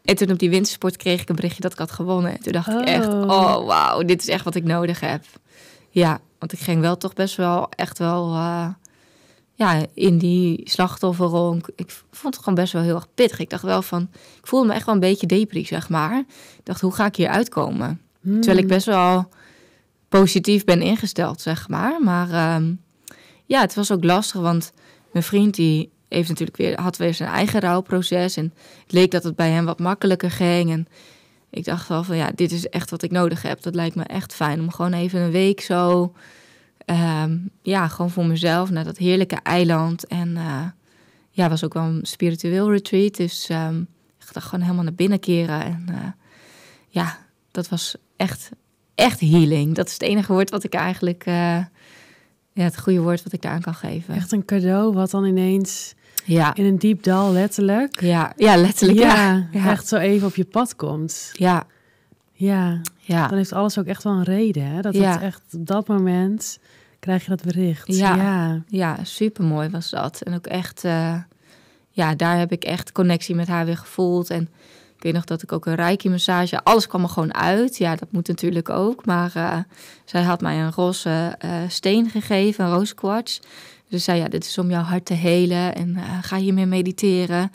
En toen op die wintersport kreeg ik een berichtje dat ik had gewonnen. En toen dacht ik echt, oh, oh wauw, dit is echt wat ik nodig heb. Ja, want ik ging wel toch best wel echt wel eh, ja, in die slachtofferrol. Ik vond het gewoon best wel heel erg pittig. Ik dacht wel van, ik voelde me echt wel een beetje depri, zeg maar. Ik dacht, hoe ga ik hier uitkomen? Hmm. Terwijl ik best wel positief ben ingesteld, zeg maar. Maar ehm, ja, het was ook lastig, want mijn vriend die heeft natuurlijk weer, had weer zijn eigen rouwproces. En het leek dat het bij hem wat makkelijker ging. En ik dacht wel van ja, dit is echt wat ik nodig heb. Dat lijkt me echt fijn om gewoon even een week zo. Ehm, ja, gewoon voor mezelf naar dat heerlijke eiland. En eh, ja, was ook wel een spiritueel retreat. Dus ehm, ik dacht gewoon helemaal naar binnen keren. En eh, ja, dat was echt, echt healing. Dat is het enige woord wat ik eigenlijk. Eh, ja, het goede woord wat ik daaraan kan geven. Echt een cadeau wat dan ineens ja. In een diep dal, letterlijk. Ja, ja letterlijk. Ja, Echt zo even op je pad komt. Ja. Ja. ja. Dan heeft alles ook echt wel een reden. Hè? Dat ja. echt op dat moment krijg je dat bericht. Ja. Ja, supermooi was dat. En ook echt, eh, ja, daar heb ik echt connectie met haar weer gevoeld. En ik weet nog dat ik ook een reiki-massage, alles kwam er gewoon uit. Ja, dat moet natuurlijk ook. Maar eh, zij had mij een roze eh, steen gegeven, een rooskwarts. Dus zei ja, dit is om jouw hart te helen en uh, ga hiermee mediteren.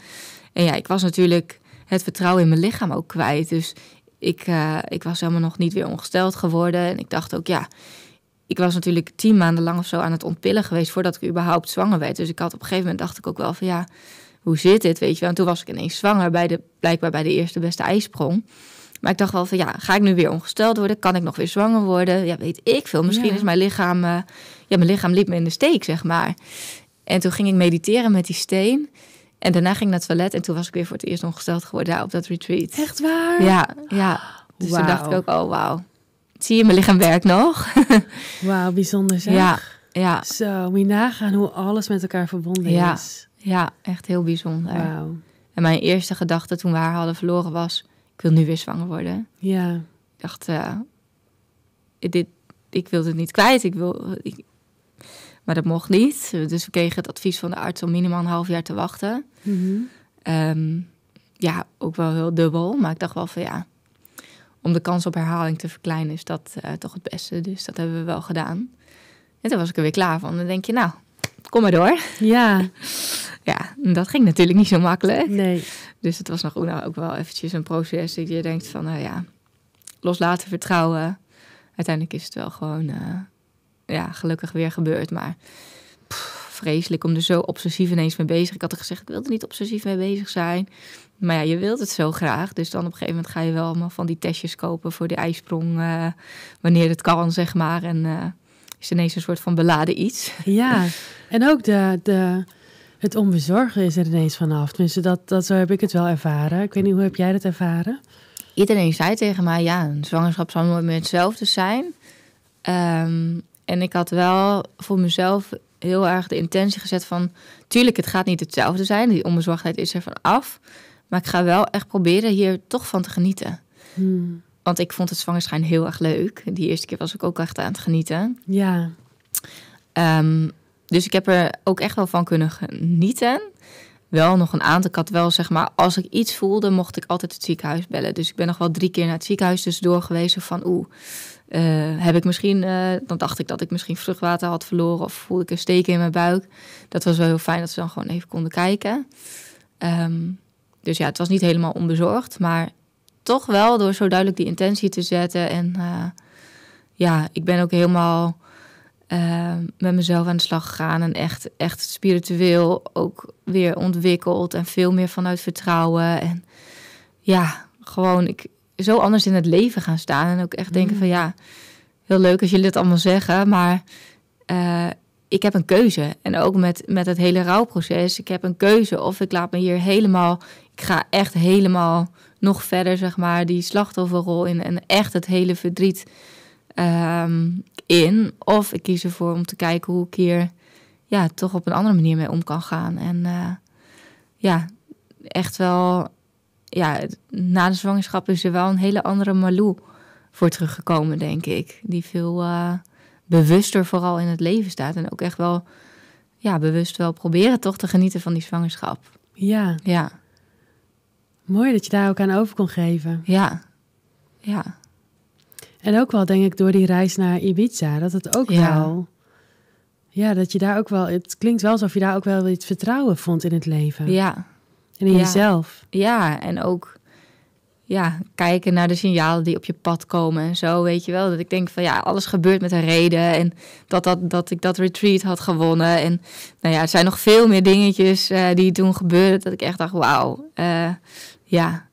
En ja, ik was natuurlijk het vertrouwen in mijn lichaam ook kwijt. Dus ik, eh, ik was helemaal nog niet weer ongesteld geworden. En ik dacht ook, ja, ik was natuurlijk tien maanden lang of zo aan het ontpillen geweest voordat ik überhaupt zwanger werd. Dus ik had op een gegeven moment dacht ik ook wel van ja, hoe zit dit? Weet je wel. En toen was ik ineens zwanger bij de, blijkbaar bij de eerste beste ijsprong. Maar ik dacht wel van ja, ga ik nu weer ongesteld worden? Kan ik nog weer zwanger worden? Ja, weet ik veel. Misschien is mijn lichaam. Uh, ja, mijn lichaam liep me in de steek, zeg maar. En toen ging ik mediteren met die steen. En daarna ging ik naar het toilet. En toen was ik weer voor het eerst ongesteld geworden daar op dat retreat. Echt waar? Ja, ja. Dus wow. toen dacht ik ook, oh wauw. Zie je, mijn lichaam werkt nog. wauw, bijzonder Ja, ja. Zo, moet je nagaan hoe alles met elkaar verbonden is. Ja, echt heel bijzonder. Wow. En mijn eerste gedachte toen we haar hadden verloren was ik wil nu weer zwanger worden. Ja. Ik dacht, eh, dit, ik wilde het niet kwijt. Ik wil, ik, maar dat mocht niet. Dus we kregen het advies van de arts om minimaal een half jaar te wachten. Mhm. Ehm, ja, ook wel heel dubbel. Maar ik dacht wel van ja, om de kans op herhaling te verkleinen is dat eh, toch het beste. Dus dat hebben we wel gedaan. En toen was ik er weer klaar van. Dan denk je, nou, kom maar door. Ja. ja, dat ging natuurlijk niet zo makkelijk. Nee. Dus het was nog ook, ook wel eventjes een proces dat je denkt van, nou ja, loslaten, vertrouwen. Uiteindelijk is het wel gewoon, eh, ja, gelukkig weer gebeurd. Maar vreselijk om er zo obsessief ineens mee bezig. Ik had er gezegd, ik wil er niet obsessief mee bezig zijn. Maar ja, je wilt het zo graag. Dus dan op een gegeven moment ga je wel allemaal van die testjes kopen voor die ijsprong. Eh, wanneer het kan, zeg maar. En eh, is ineens een soort van beladen iets. Ja, en ook de, de, het onbezorgen is er ineens vanaf. Tenminste, dat, dat, zo heb ik het wel ervaren. Ik weet niet, hoe heb jij dat ervaren? Iedereen zei tegen mij, ja, een zwangerschap zal nooit meer hetzelfde zijn. Ehm, en ik had wel voor mezelf heel erg de intentie gezet van... tuurlijk, het gaat niet hetzelfde zijn. Die onbezorgdheid is er vanaf. Maar ik ga wel echt proberen hier toch van te genieten. Hmm. Want ik vond het zwangerschijn heel erg leuk. Die eerste keer was ik ook echt aan het genieten. Ja. Ehm, dus ik heb er ook echt wel van kunnen genieten. Wel nog een aantal. Ik had wel zeg maar, als ik iets voelde, mocht ik altijd het ziekenhuis bellen. Dus ik ben nog wel drie keer naar het ziekenhuis tussendoor geweest. Van oeh, eh, heb ik misschien, eh, dan dacht ik dat ik misschien vruchtwater had verloren. Of voelde ik een steek in mijn buik. Dat was wel heel fijn dat ze dan gewoon even konden kijken. Ehm, dus ja, het was niet helemaal onbezorgd. Maar toch wel door zo duidelijk die intentie te zetten. En eh, ja, ik ben ook helemaal eh, met mezelf aan de slag gegaan. En echt, echt spiritueel ook weer ontwikkeld. En veel meer vanuit vertrouwen. En ja, gewoon ik, zo anders in het leven gaan staan. En ook echt denken mm. van ja, heel leuk als jullie het allemaal zeggen. Maar eh, ik heb een keuze. En ook met, met het hele rouwproces. Ik heb een keuze of ik laat me hier helemaal... Ik ga echt helemaal nog verder, zeg maar, die slachtofferrol in en echt het hele verdriet ehm, in. Of ik kies ervoor om te kijken hoe ik hier ja, toch op een andere manier mee om kan gaan. En eh, ja, echt wel, ja, na de zwangerschap is er wel een hele andere Malou voor teruggekomen, denk ik. Die veel eh, bewuster vooral in het leven staat. En ook echt wel, ja, bewust wel proberen toch te genieten van die zwangerschap. Ja. Ja. Mooi dat je daar ook aan over kon geven. Ja, ja. En ook wel, denk ik, door die reis naar Ibiza, dat het ook wel. Ja, dat je daar ook wel. Het klinkt wel alsof je daar ook wel iets vertrouwen vond in het leven. Ja. En in jezelf. Ja, en ook ja, kijken naar de signalen die op je pad komen en zo, weet je wel. Dat ik denk van ja, alles gebeurt met een reden. En dat, dat, dat ik dat retreat had gewonnen. En nou ja, er zijn nog veel meer dingetjes eh, die toen gebeurden. Dat ik echt dacht, wauw, uh, ja,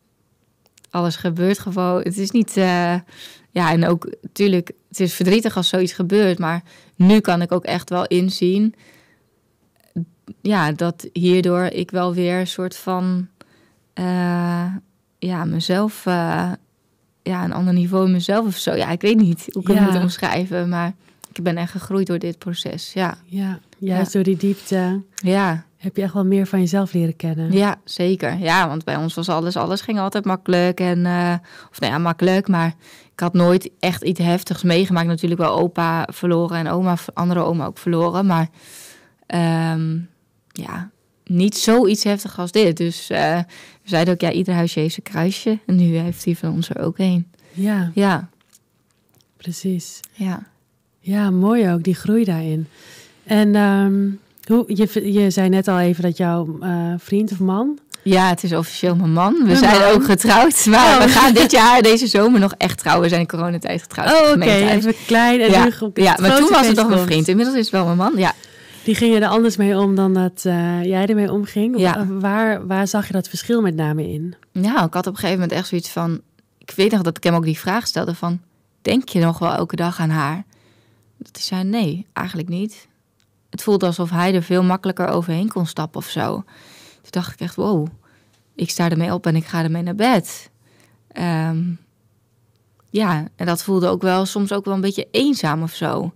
alles gebeurt gewoon. Het is niet, eh, ja, en ook natuurlijk, het is verdrietig als zoiets gebeurt, maar nu kan ik ook echt wel inzien, ja, dat hierdoor ik wel weer een soort van, eh, ja, mezelf, eh, ja, een ander niveau in mezelf of zo. Ja, ik weet niet hoe ik het moet omschrijven, maar ik ben echt gegroeid door dit proces. Ja, ja juist ja. door die diepte. Ja heb je echt wel meer van jezelf leren kennen. Ja, zeker. Ja, want bij ons was alles, alles ging altijd makkelijk. En, eh, of nou ja, makkelijk, maar ik had nooit echt iets heftigs meegemaakt. Natuurlijk wel opa verloren en oma, andere oma ook verloren. Maar ehm, ja, niet iets heftigs als dit. Dus eh, we zeiden ook, ja, ieder huisje heeft een kruisje. En nu heeft hij van ons er ook een. Ja. Ja. Precies. Ja. Ja, mooi ook, die groei daarin. En... Um je, je zei net al even dat jouw eh, vriend of man. Ja, het is officieel mijn man. We zijn ook getrouwd. Maar we oh. gaan dit jaar, deze zomer, nog echt trouwen. We zijn in coronatijd getrouwd. Oh, oké. Okay. Even klein en ja. Ja, maar toen was het toch mijn vriend. Inmiddels is het wel mijn man, ja. Die gingen er anders mee om dan dat eh, jij ermee omging. Ja. Waar, waar zag je dat verschil met name in? Nou, ik had op een gegeven moment echt zoiets van... Ik weet nog dat ik hem ook die vraag stelde van... Denk je nog wel elke dag aan haar? Dat hij zei, nee, eigenlijk niet het voelde alsof hij er veel makkelijker overheen kon stappen of zo. Toen dacht ik echt, wow, ik sta ermee op en ik ga ermee naar bed. Ehm, ja, en dat voelde ook wel soms ook wel een beetje eenzaam of zo.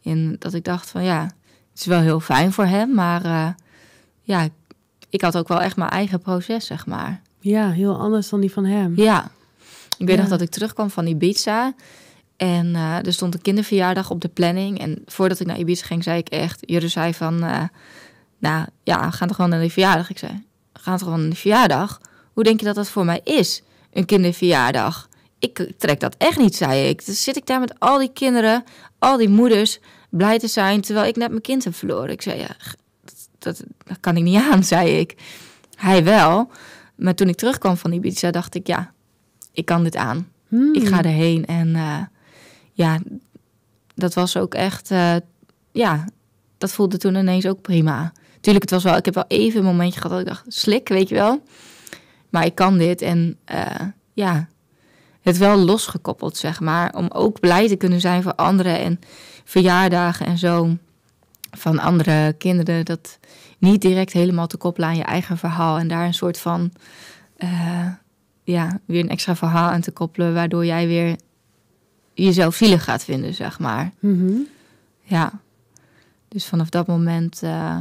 In dat ik dacht van ja, het is wel heel fijn voor hem, maar eh, ja, ik had ook wel echt mijn eigen proces, zeg maar. Ja, heel anders dan die van hem. Ja. Ik weet nog dat ik terugkwam van Ibiza. En eh, er stond een kinderverjaardag op de planning. En voordat ik naar Ibiza ging, zei ik echt... Jurre zei van, eh, nou ja, we gaan toch gewoon naar die verjaardag? Ik zei, we gaan toch gewoon naar die verjaardag? Hoe denk je dat dat voor mij is, een kinderverjaardag? Ik trek dat echt niet, zei ik. Dan zit ik daar met al die kinderen, al die moeders... blij te zijn, terwijl ik net mijn kind heb verloren. Ik zei, ja, dat, kan ik niet aan, zei ik. Hij wel. Maar toen ik terugkwam van Ibiza, dacht ik, ja, ik kan dit aan. Ik ga hmm. erheen en... Eh, ja, dat was ook echt, eh, ja, dat voelde toen ineens ook prima. Tuurlijk, het was wel, ik heb wel even een momentje gehad dat ik dacht, slik, weet je wel. Maar ik kan dit en eh, ja, het wel losgekoppeld, zeg maar. Om ook blij te kunnen zijn voor anderen en verjaardagen en zo van andere kinderen. Dat niet direct helemaal te koppelen aan je eigen verhaal en daar een soort van, eh, ja, weer een extra verhaal aan te koppelen, waardoor jij weer jezelf zielig gaat vinden, zeg maar. Mhm. Ja. Dus vanaf dat moment eh,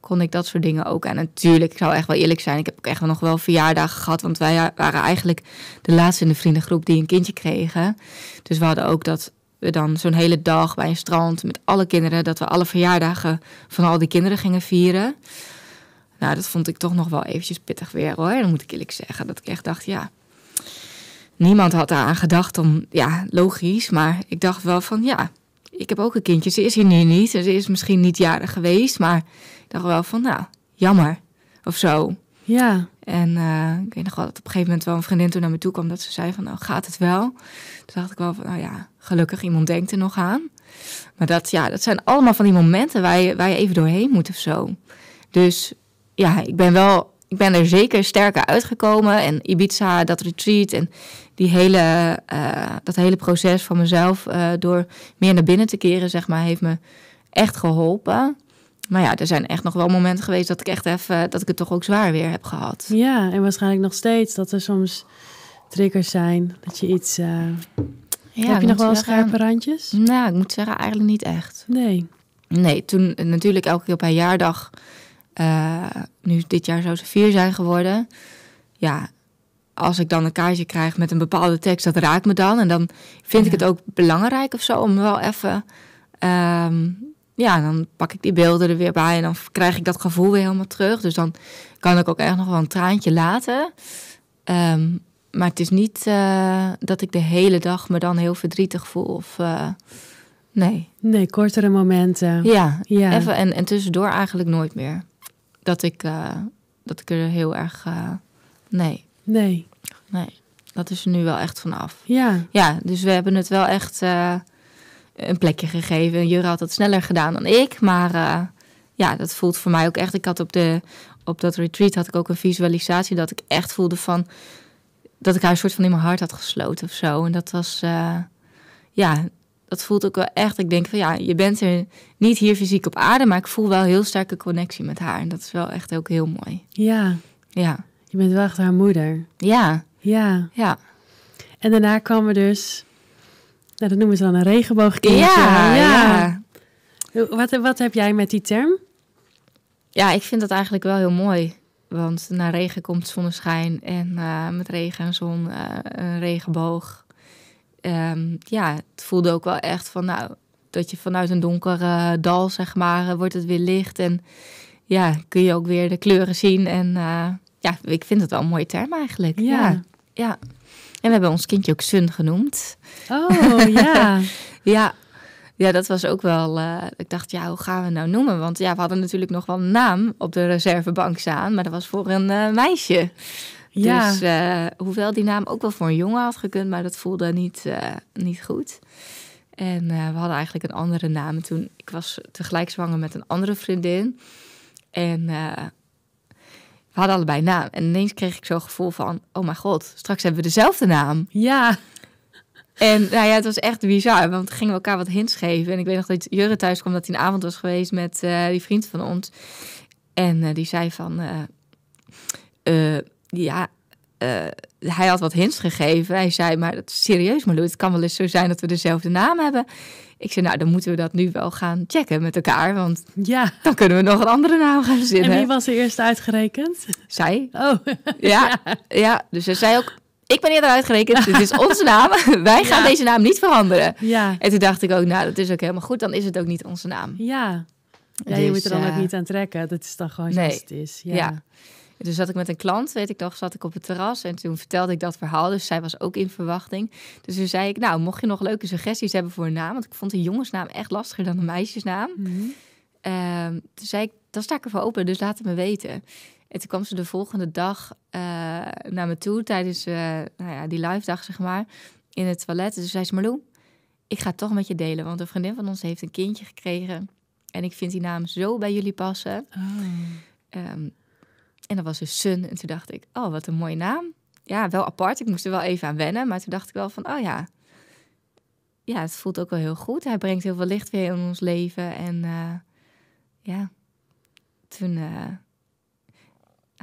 kon ik dat soort dingen ook. En natuurlijk, ik zou echt wel eerlijk zijn, ik heb ook echt nog wel verjaardagen gehad. Want wij waren eigenlijk de laatste in de vriendengroep die een kindje kregen. Dus we hadden ook dat we dan zo'n hele dag bij een strand met alle kinderen, dat we alle verjaardagen van al die kinderen gingen vieren. Nou, dat vond ik toch nog wel eventjes pittig weer hoor. Dan moet ik eerlijk zeggen dat ik echt dacht, ja, niemand had eraan gedacht om, ja, logisch. Maar ik dacht wel van, ja, ik heb ook een kindje. Ze is hier nu niet. Ze is misschien niet jaren geweest. Maar ik dacht wel van, nou, jammer. Of zo. Ja. En eh, ik weet nog wel dat op een gegeven moment wel een vriendin toen naar me toe kwam. Dat ze zei van, nou, gaat het wel? Toen dacht ik wel van, nou ja, gelukkig, iemand denkt er nog aan. Maar dat, ja, dat zijn allemaal van die momenten waar je, waar je even doorheen moet of zo. Dus ja, ik ben wel ik ben er zeker sterker uitgekomen. En Ibiza, dat retreat. En die hele, eh, dat hele proces van mezelf eh, door meer naar binnen te keren, zeg maar, heeft me echt geholpen. Maar ja, er zijn echt nog wel momenten geweest dat ik echt even eh, dat ik het toch ook zwaar weer heb gehad. Ja, en waarschijnlijk nog steeds dat er soms triggers zijn dat je iets. Ja, heb je nog wel scherpe randjes? Nou, ik moet zeggen, eigenlijk niet echt. Nee. Nee, toen natuurlijk elke keer op jaardag. Uh, nu dit jaar zou ze vier zijn geworden. Ja, als ik dan een kaartje krijg met een bepaalde tekst, dat raakt me dan. En dan vind ik het ook belangrijk of zo om wel even. Ehm, ja, dan pak ik die beelden er weer bij en dan krijg ik dat gevoel weer helemaal terug. Dus dan kan ik ook echt nog wel een traantje laten. Ehm, maar het is niet eh, dat ik de hele dag me dan heel verdrietig voel of. Eh, nee. Nee, kortere momenten. Ja, ja. Even en, en tussendoor eigenlijk nooit meer. Dat ik, eh, dat ik er heel erg. nee. Nee. Nee, dat is er nu wel echt vanaf. Ja. Ja, dus we hebben het wel echt eh, een plekje gegeven. Jura had dat sneller gedaan dan ik, maar eh, ja, dat voelt voor mij ook echt. Ik had op, de, op dat retreat had ik ook een visualisatie dat ik echt voelde van dat ik haar een soort van in mijn hart had gesloten of zo. En dat was, eh, ja, dat voelt ook wel echt. Ik denk van ja, je bent er niet hier fysiek op aarde, maar ik voel wel heel sterke connectie met haar. En dat is wel echt ook heel mooi. Ja. Ja. Je bent wel haar moeder. Ja. Ja. Ja. En daarna kwamen we dus, nou dat noemen ze dan een regenboogkindje. Ja, ja. ja. Wat, wat heb jij met die term? Ja, ik vind dat eigenlijk wel heel mooi. Want na regen komt zonneschijn en eh, met regen en zon eh, een regenboog. Ehm, ja, het voelde ook wel echt van, nou, dat je vanuit een donkere dal, zeg maar, eh, wordt het weer licht. En ja, kun je ook weer de kleuren zien en ja, ik vind het wel een mooie term eigenlijk. Ja. ja. En we hebben ons kindje ook Sun genoemd. Oh, ja. ja. Ja, dat was ook wel. Eh, ik dacht, ja, hoe gaan we nou noemen? Want ja, we hadden natuurlijk nog wel een naam op de reservebank staan, maar dat was voor een eh, meisje. Ja. Dus eh, hoewel die naam ook wel voor een jongen had gekund, maar dat voelde niet, niet goed. En we hadden eigenlijk een andere naam. toen, ik was tegelijk zwanger met een andere vriendin. En we hadden allebei naam. En ineens kreeg ik zo'n gevoel van, oh mijn god, straks hebben we dezelfde naam. Ja. En nou ja, het was echt bizar, want gingen we elkaar wat hints geven. En ik weet nog dat Jurre thuis kwam, dat hij een avond was geweest met eh, die vriend van ons. En eh, die zei van, eh, ja, eh, hij had wat hints gegeven. Hij zei, maar dat is serieus Malou, het kan wel eens zo zijn dat we dezelfde naam hebben. Ik zei, nou, dan moeten we dat nu wel gaan checken met elkaar, want ja. dan kunnen we nog een andere naam gaan zitten. En wie was er eerst uitgerekend? Zij. Oh. Ja, ja. dus ze zei ook, ik ben eerder uitgerekend, dit is onze naam. Wij gaan deze naam niet veranderen. Ja. En toen dacht ik ook, nou, dat is ook helemaal goed, dan is het ook niet onze naam. Ja, ja je dus, moet er dan ook eh, niet aan trekken. Dat is dan gewoon nee. het is. ja. Dus zat ik met een klant, weet ik nog, zat ik op het terras en toen vertelde ik dat verhaal. Dus zij was ook in verwachting. Dus toen zei ik, nou, mocht je nog leuke suggesties hebben voor een naam, want ik vond een jongensnaam echt lastiger dan een meisjesnaam. Mhm. Ehm, toen zei ik, dan sta ik ervoor open, dus laat het me weten. En toen kwam ze de volgende dag eh, naar me toe tijdens eh, nou ja, die live dag, zeg maar, in het toilet. Dus zei ze, Marloe, ik ga toch met je delen, want een vriendin van ons heeft een kindje gekregen. En ik vind die naam zo bij jullie passen. Oh. Ehm, en dat was dus Sun. En toen dacht ik, oh, wat een mooie naam. Ja, wel apart. Ik moest er wel even aan wennen. Maar toen dacht ik wel van, oh ja. Ja, het voelt ook wel heel goed. Hij brengt heel veel licht weer in ons leven. En eh, ja, toen eh,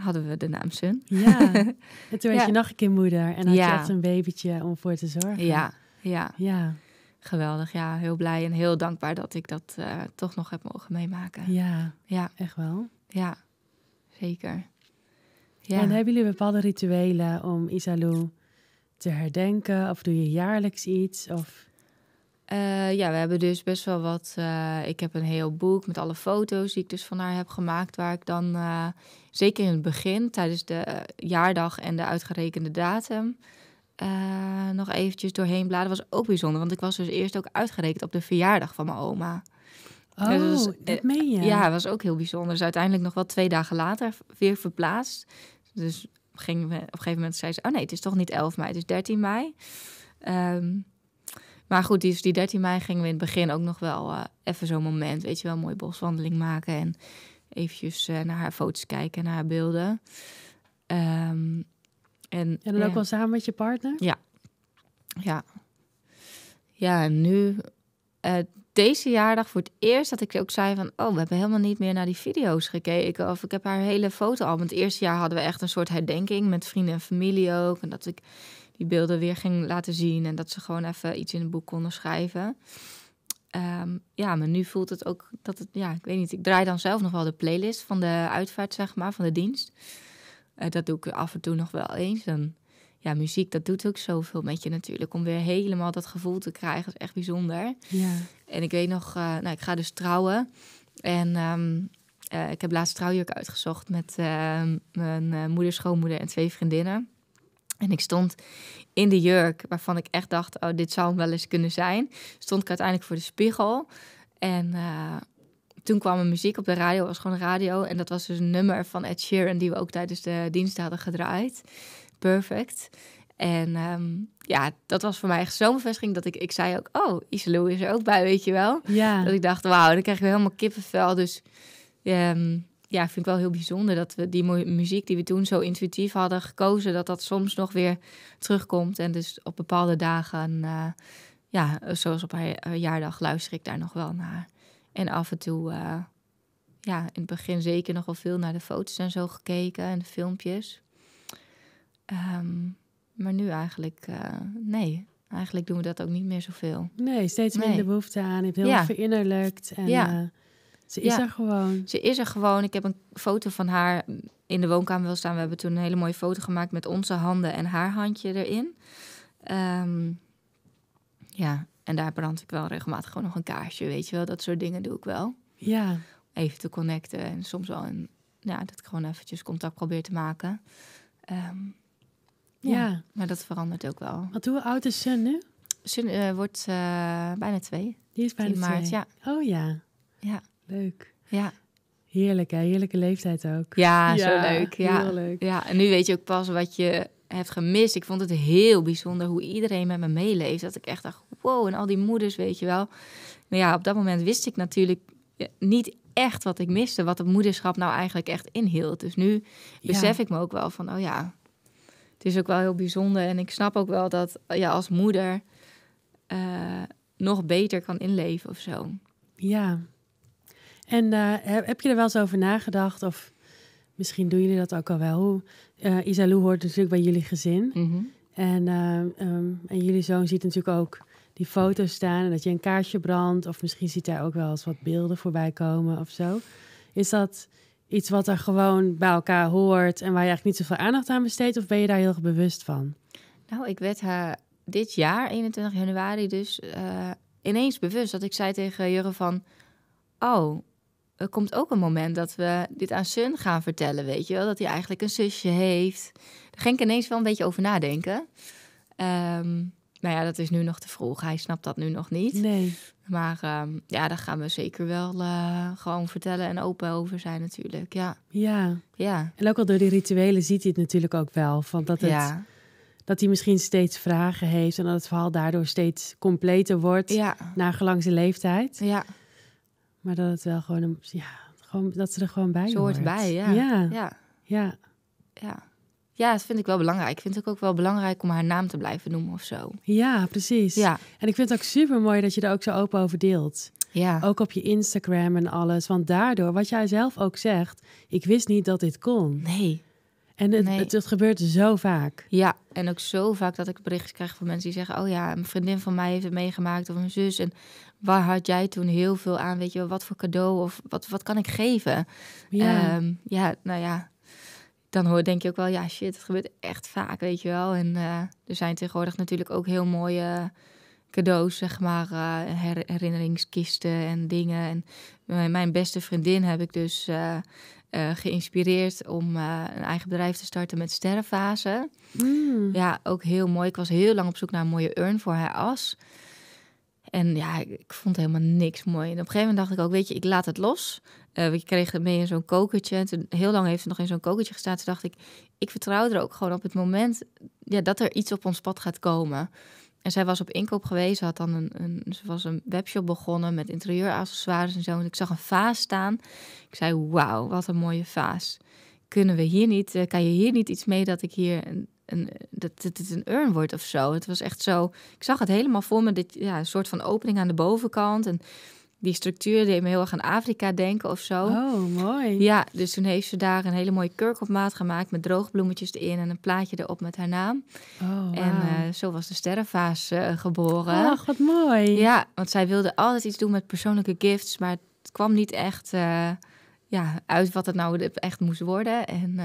hadden we de naam Sun. Ja, en toen werd je nog een keer moeder. En had je echt een babytje om voor te zorgen. Ja, ja. ja. Geweldig, ja. Heel blij en heel dankbaar dat ik dat eh, toch nog heb mogen meemaken. Ja, ja. echt wel. Ja, zeker. En hebben jullie bepaalde rituelen om Isalu te herdenken? Of doe je jaarlijks iets? Of... Eh, ja, we hebben dus best wel wat. Eh, ik heb een heel boek met alle foto's die ik dus van haar heb gemaakt. Waar ik dan, eh, zeker in het begin, tijdens de jaardag en de uitgerekende datum. nog eventjes doorheen bladeren was ook bijzonder. Want ik was dus eerst ook uitgerekend op de verjaardag van mijn oma. Oh, dus, dat, meen je? Ja, was ook heel bijzonder. Dus uiteindelijk nog wel twee dagen later weer verplaatst. Dus we, op een gegeven moment zei ze: Oh nee, het is toch niet 11 mei, het is 13 mei. Ehm, maar goed, die 13 mei gingen we in het begin ook nog wel eh, even zo'n moment, weet je wel, een mooie boswandeling maken en eventjes eh, naar haar foto's kijken, naar haar beelden. Ehm, en, dan ook wel samen met je partner? Ja. Ja. Ja, en nu, eh, deze jaardag voor het eerst dat ik ook zei van... oh, we hebben helemaal niet meer naar die video's gekeken. Of ik heb haar hele fotoalbum. Het eerste jaar hadden we echt een soort herdenking met vrienden en familie ook. En dat ik die beelden weer ging laten zien. En dat ze gewoon even iets in het boek konden schrijven. Ehm, ja, maar nu voelt het ook dat het... Ja, ik weet niet. Ik draai dan zelf nog wel de playlist van de uitvaart, zeg maar, van de dienst. Eh, dat doe ik af en toe nog wel eens. Dan ja, muziek, dat doet ook zoveel met je natuurlijk. Om weer helemaal dat gevoel te krijgen, dat is echt bijzonder. Ja. En ik weet nog, eh, nou, ik ga dus trouwen. En ehm, eh, ik heb laatst trouwjurk uitgezocht met ehm, mijn eh, moeder, schoonmoeder en twee vriendinnen. En ik stond in de jurk waarvan ik echt dacht, oh, dit zou hem wel eens kunnen zijn. Stond ik uiteindelijk voor de spiegel. En toen kwam er muziek op de radio, was gewoon radio. En dat was dus een nummer van Ed Sheeran, die we ook tijdens de dienst hadden gedraaid perfect. En ehm, ja, dat was voor mij echt zo'n bevestiging dat ik, ik zei ook, oh, Iselou is er ook bij, weet je wel. Ja. Dat ik dacht, wauw, dan krijg je helemaal kippenvel. Dus um, ja, vind ik wel heel bijzonder dat we die mooie muziek die we toen zo intuïtief hadden gekozen, dat dat soms nog weer terugkomt. En dus op bepaalde dagen, eh, ja, zoals op haar, jaardag, luister ik daar nog wel naar. En af en toe, eh, ja, in het begin zeker nog wel veel naar de foto's en zo gekeken en de filmpjes. Um, maar nu eigenlijk, eh, nee. Eigenlijk doen we dat ook niet meer zoveel. Nee, steeds minder behoefte aan. Ik hebt heel ja. verinnerlijkt. En, ja. Eh, ze is er gewoon. Ze is er gewoon. Ik heb een foto van haar in de woonkamer wil staan. We hebben toen een hele mooie foto gemaakt met onze handen en haar handje erin. Um, ja, en daar brand ik wel regelmatig gewoon nog een kaarsje, weet je wel. Dat soort dingen doe ik wel. Ja. Even te connecten en soms wel. een, ja, dat ik gewoon eventjes contact probeer te maken. Um, ja. maar dat verandert ook wel. Wat hoe oud is Sun nu? Sun eh, wordt eh, bijna twee. Die is bijna twee. Maart, ja. Oh ja. Ja. Leuk. Ja. Heerlijk, hè? Heerlijke leeftijd ook. Ja, zo leuk. Ja. Ja, en nu weet je ook pas wat je hebt gemist. Ik vond het heel bijzonder hoe iedereen met me meeleeft. Dat ik echt dacht, wow, en al die moeders, weet je wel. Maar ja, op dat moment wist ik natuurlijk eh, niet echt wat ik miste. Wat het moederschap nou eigenlijk echt inhield. Dus nu besef ik me ook wel van, oh ja, het is ook wel heel bijzonder. En ik snap ook wel dat eh, ja, als moeder eh, nog beter kan inleven of zo. Ja. En eh, heb je er wel eens over nagedacht? Of misschien doen jullie dat ook al wel. Uh, Isalou hoort natuurlijk bij jullie gezin. Mhm. en, ehm, en jullie zoon ziet natuurlijk ook die foto's staan en dat je een kaartje brandt. Of misschien ziet hij ook wel eens wat beelden voorbij komen of zo. Is dat, iets wat er gewoon bij elkaar hoort en waar je eigenlijk niet zoveel aandacht aan besteedt? Of ben je daar heel erg bewust van? Nou, ik werd haar dit jaar, 21 januari, dus eh, ineens bewust dat ik zei tegen Jurre van... Oh, er komt ook een moment dat we dit aan Sun gaan vertellen, weet je wel? Dat hij eigenlijk een zusje heeft. Daar ging ik ineens wel een beetje over nadenken. Um, nou ja, dat is nu nog te vroeg. Hij snapt dat nu nog niet. Nee. Maar ehm, ja, daar gaan we zeker wel eh, gewoon vertellen en open over zijn natuurlijk. Ja. ja. Ja. En ook al door die rituelen ziet hij het natuurlijk ook wel. Van dat het... dat hij misschien steeds vragen heeft en dat het verhaal daardoor steeds completer wordt ja. naar gelang zijn leeftijd. Ja. Maar dat het wel gewoon een, ja, gewoon dat ze er gewoon bij Zo hoort. bij, Ja. Ja. ja. ja. Ja, dat vind ik wel belangrijk. Ik vind het ook wel belangrijk om haar naam te blijven noemen of zo. Ja, precies. Ja. En ik vind het ook super mooi dat je er ook zo open over deelt. Ja. Ook op je Instagram en alles. Want daardoor, wat jij zelf ook zegt, ik wist niet dat dit kon. Nee. En het, het, gebeurt zo vaak. Ja, en ook zo vaak dat ik berichtjes krijg van mensen die zeggen: Oh ja, een vriendin van mij heeft het meegemaakt of een zus. En waar had jij toen heel veel aan? Weet je, wat voor cadeau of wat, wat kan ik geven? Ja, ehm, ja nou ja, dan hoor, denk je ook wel, ja shit, het gebeurt echt vaak, weet je wel. En eh, er zijn tegenwoordig natuurlijk ook heel mooie cadeaus, zeg maar, eh, herinneringskisten en dingen. En mijn beste vriendin heb ik dus eh, geïnspireerd om een eigen bedrijf te starten met sterrenfase. Mm. Ja, ook heel mooi. Ik was heel lang op zoek naar een mooie urn voor haar as. En ja, ik, ik vond helemaal niks mooi. En op een gegeven moment dacht ik ook, weet je, ik laat het los. Eh, we kregen mee in zo'n kokertje. En toen, heel lang heeft ze nog in zo'n kokertje gestaan. Toen dacht ik, ik vertrouw er ook gewoon op het moment ja, dat er iets op ons pad gaat komen. En zij was op inkoop geweest. Ze, had dan een, een, ze was een webshop begonnen met interieuraccessoires en zo. En ik zag een vaas staan. Ik zei, wauw, wat een mooie vaas. Kunnen we hier niet, eh, kan je hier niet iets mee dat ik hier een, een, dat het een urn wordt of zo? Het was echt zo, ik zag het helemaal voor me. Dit, ja, een soort van opening aan de bovenkant en die structuur deed me heel erg aan Afrika denken of zo. Oh, mooi. Ja, dus toen heeft ze daar een hele mooie kurk op maat gemaakt met droogbloemetjes erin en een plaatje erop met haar naam. Oh, En eh, zo was de sterrenvaas eh, geboren. Ach, oh, wat mooi. Ja, want zij wilde altijd iets doen met persoonlijke gifts, maar het kwam niet echt eh, ja, uit wat het nou echt moest worden. En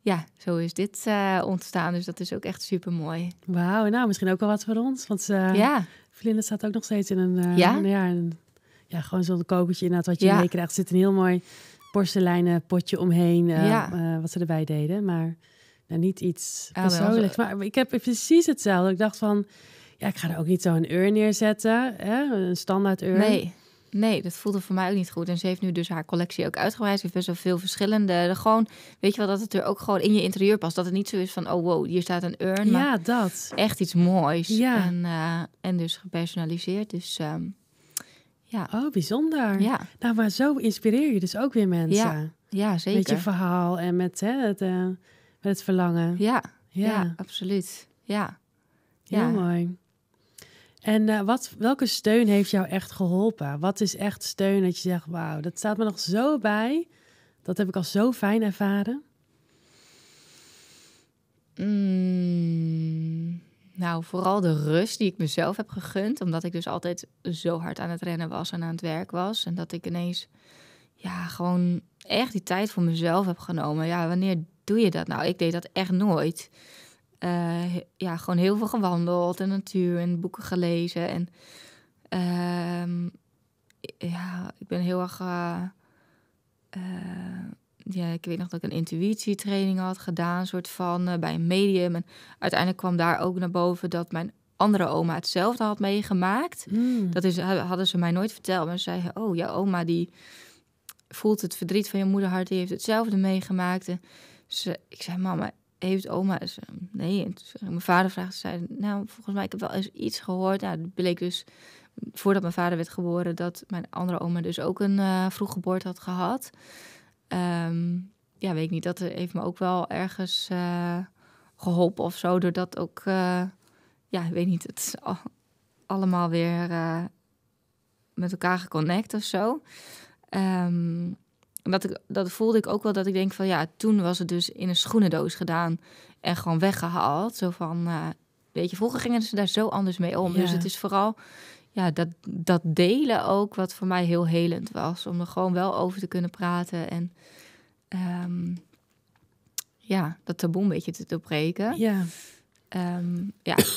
ja, zo is dit ontstaan. Dus dat is ook echt super mooi. Wauw, nou misschien ook wel wat voor ons. Want ja. Vlinders staat ook nog steeds in een, ja? Een, ja, een ja, gewoon zo'n in inderdaad wat je ja. meekrijgt. Er zit een heel mooi porseleinen potje omheen, eh, ja. Eh, wat ze erbij deden. Maar nou, niet iets ah, persoonlijks. Maar ik heb precies hetzelfde. Ik dacht van, ja, ik ga er ook niet zo'n een uur neerzetten, hè? een standaard uur. Nee. Nee, dat voelde voor mij ook niet goed. En ze heeft nu dus haar collectie ook uitgebreid. Ze heeft best wel veel verschillende. Gewoon, weet je wel, dat het er ook gewoon in je interieur past. Dat het niet zo is van, oh wow, hier staat een urn. Ja, maar dat. Echt iets moois. Ja. En, eh, en dus gepersonaliseerd. Dus um, Oh, bijzonder. Ja. Nou, maar zo inspireer je dus ook weer mensen. Ja, zeker. Met je verhaal en met, hè, het, eh, met het verlangen. Ja, ja. absoluut. Ja. Heel mooi. En eh, wat, welke steun heeft jou echt geholpen? Wat is echt steun dat je zegt, wauw, dat staat me nog zo bij. Dat heb ik al zo fijn ervaren. Mm. Nou, vooral de rust die ik mezelf heb gegund. Omdat ik dus altijd zo hard aan het rennen was en aan het werk was. En dat ik ineens, ja, gewoon echt die tijd voor mezelf heb genomen. Ja, wanneer doe je dat nou? Ik deed dat echt nooit. Eh, ja, gewoon heel veel gewandeld en natuur en boeken gelezen. En ehm, ja, ik ben heel erg. Eh, eh, ja, ik weet nog dat ik een intuïtietraining had gedaan, een soort van eh, bij een medium. En uiteindelijk kwam daar ook naar boven dat mijn andere oma hetzelfde had meegemaakt. Hmm. Dat is, hadden ze mij nooit verteld. Maar ze zeiden, oh, jouw oma die voelt het verdriet van je moederhart, die heeft hetzelfde meegemaakt. En ze, ik zei, mama, heeft oma... nee, mijn vader vraagt, zei, nou, volgens mij, ik heb wel eens iets gehoord. Nou, dat bleek dus, voordat mijn vader werd geboren, dat mijn andere oma dus ook een uh, vroege had gehad. Ehm, ja, weet ik niet, dat heeft me ook wel ergens eh, geholpen of zo. Doordat ook, eh, ja, weet niet, het allemaal weer eh, met elkaar geconnect of zo. omdat ehm, dat, ik, dat voelde ik ook wel dat ik denk van ja, toen was het dus in een schoenendoos gedaan en gewoon weggehaald. Zo van, weet je, vroeger gingen ze daar zo anders mee om. Dus het is vooral ja, dat, dat delen ook, wat voor mij heel helend was. Om er gewoon wel over te kunnen praten en ehm, ja, dat taboe een beetje te doorbreken. Ja. Ehm, ja.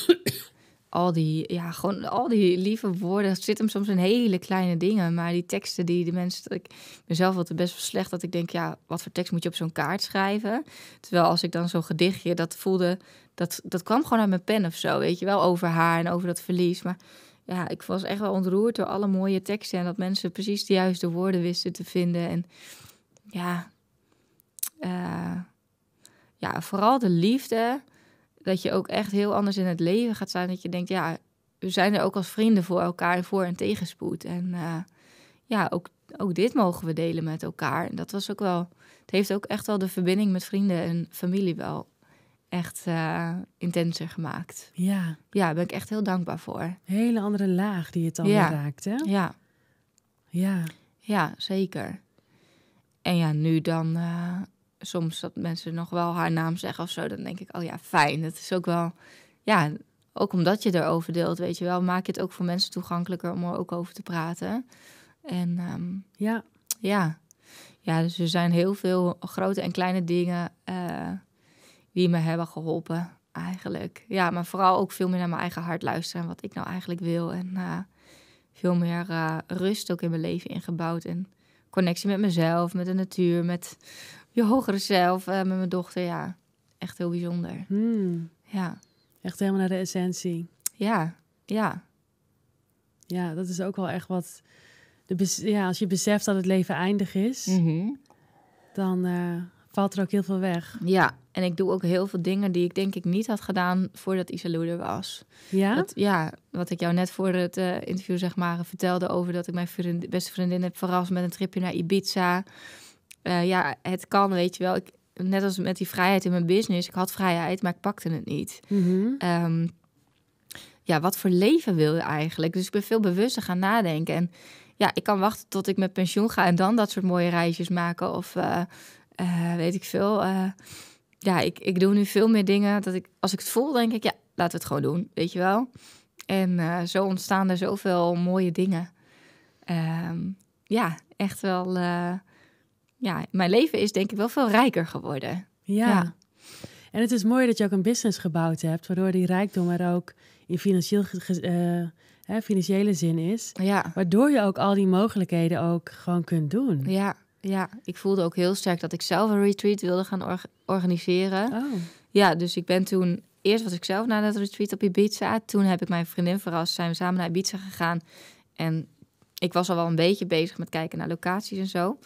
al die, ja, gewoon al die lieve woorden. Het zit hem soms in hele kleine dingen. Maar die teksten die de mensen. Ik mezelf zelf altijd best wel slecht dat ik denk, ja, wat voor tekst moet je op zo'n kaart schrijven? Terwijl als ik dan zo'n gedichtje, dat voelde. Dat, dat kwam gewoon uit mijn pen of zo. Weet je wel, over haar en over dat verlies. Maar ja, ik was echt wel ontroerd door alle mooie teksten. En dat mensen precies de juiste woorden wisten te vinden. En ja, eh, ja vooral de liefde. Dat je ook echt heel anders in het leven gaat zijn Dat je denkt, ja, we zijn er ook als vrienden voor elkaar voor en tegenspoed. En eh, ja, ook, ook dit mogen we delen met elkaar. En dat was ook wel, het heeft ook echt wel de verbinding met vrienden en familie wel echt eh, intenser gemaakt. Ja. Ja, daar ben ik echt heel dankbaar voor. Hele andere laag die het dan ja. raakt, hè? Ja. Ja. Ja, zeker. En ja, nu dan eh, soms dat mensen nog wel haar naam zeggen of zo, dan denk ik, oh ja, fijn. Het is ook wel, ja, ook omdat je erover deelt, weet je wel, maak je het ook voor mensen toegankelijker om er ook over te praten. En ehm, ja. Ja. Ja, dus er zijn heel veel grote en kleine dingen. Eh, die me hebben geholpen eigenlijk. Ja, maar vooral ook veel meer naar mijn eigen hart luisteren en wat ik nou eigenlijk wil. En eh, veel meer eh, rust ook in mijn leven ingebouwd. En connectie met mezelf, met de natuur, met je hogere zelf, eh, met mijn dochter. Ja, echt heel bijzonder. Hmm. Ja. Echt helemaal naar de essentie. Ja, ja. Ja, dat is ook wel echt wat. De ja, als je beseft dat het leven eindig is, mhm. dan valt er ook heel veel weg. Ja, en ik doe ook heel veel dingen die ik denk ik niet had gedaan voordat Isalou er was. Ja? Dat, ja, wat ik jou net voor het eh, interview zeg maar vertelde over dat ik mijn vriend, beste vriendin heb verrast met een tripje naar Ibiza. Eh, ja, het kan, weet je wel. Ik, net als met die vrijheid in mijn business. Ik had vrijheid, maar ik pakte het niet. Mhm. Ehm, ja, wat voor leven wil je eigenlijk? Dus ik ben veel bewuster gaan nadenken. En ja, ik kan wachten tot ik met pensioen ga en dan dat soort mooie reisjes maken. Of eh, eh, weet ik veel. Eh, ja, ik, ik doe nu veel meer dingen dat ik, als ik het voel, denk ik, ja, laten we het gewoon doen, weet je wel. En eh, zo ontstaan er zoveel mooie dingen. Ehm, ja, echt wel. ja, mijn leven is denk ik wel veel rijker geworden. Ja. En het is mooi dat je ook een business gebouwd hebt, waardoor die rijkdom er ook in financieel hè, financiële zin is. Ja. Waardoor je ook al die mogelijkheden ook gewoon kunt doen. Ja, ja, ik voelde ook heel sterk dat ik zelf een retreat wilde gaan organiseren. Oh. Ja, dus ik ben toen... Eerst was ik zelf naar dat retreat op Ibiza. Toen heb ik mijn vriendin verrast. Zijn we samen naar Ibiza gegaan. En ik was al wel een beetje bezig met kijken naar locaties en zo.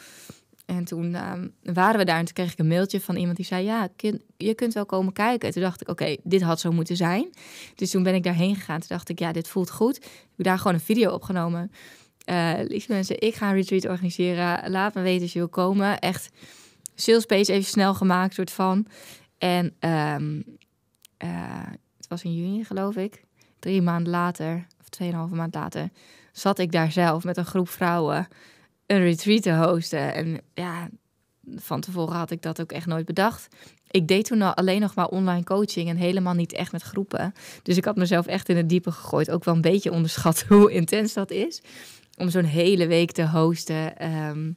En toen ehm, waren we daar en toen kreeg ik een mailtje van iemand die zei... ja, je kunt wel komen kijken. En toen dacht ik, oké, dit had zo moeten zijn. Dus toen ben ik daarheen gegaan. Toen dacht ik, ja, dit voelt goed. Ik heb daar gewoon een video opgenomen uh, mensen, ik ga een retreat organiseren. Laat me weten als je wil komen. Echt salespace even snel gemaakt, soort van. En um, het was in juni, geloof ik. Drie maanden later, of tweeënhalve maand later, zat ik daar zelf met een groep vrouwen een retreat te hosten. En ja, van tevoren had ik dat ook echt nooit bedacht. Ik deed toen al alleen nog maar online coaching en helemaal niet echt met groepen. Dus ik had mezelf echt in het diepe gegooid. Ook wel een beetje onderschat hoe intens dat is om zo'n hele week te hosten. Ehm,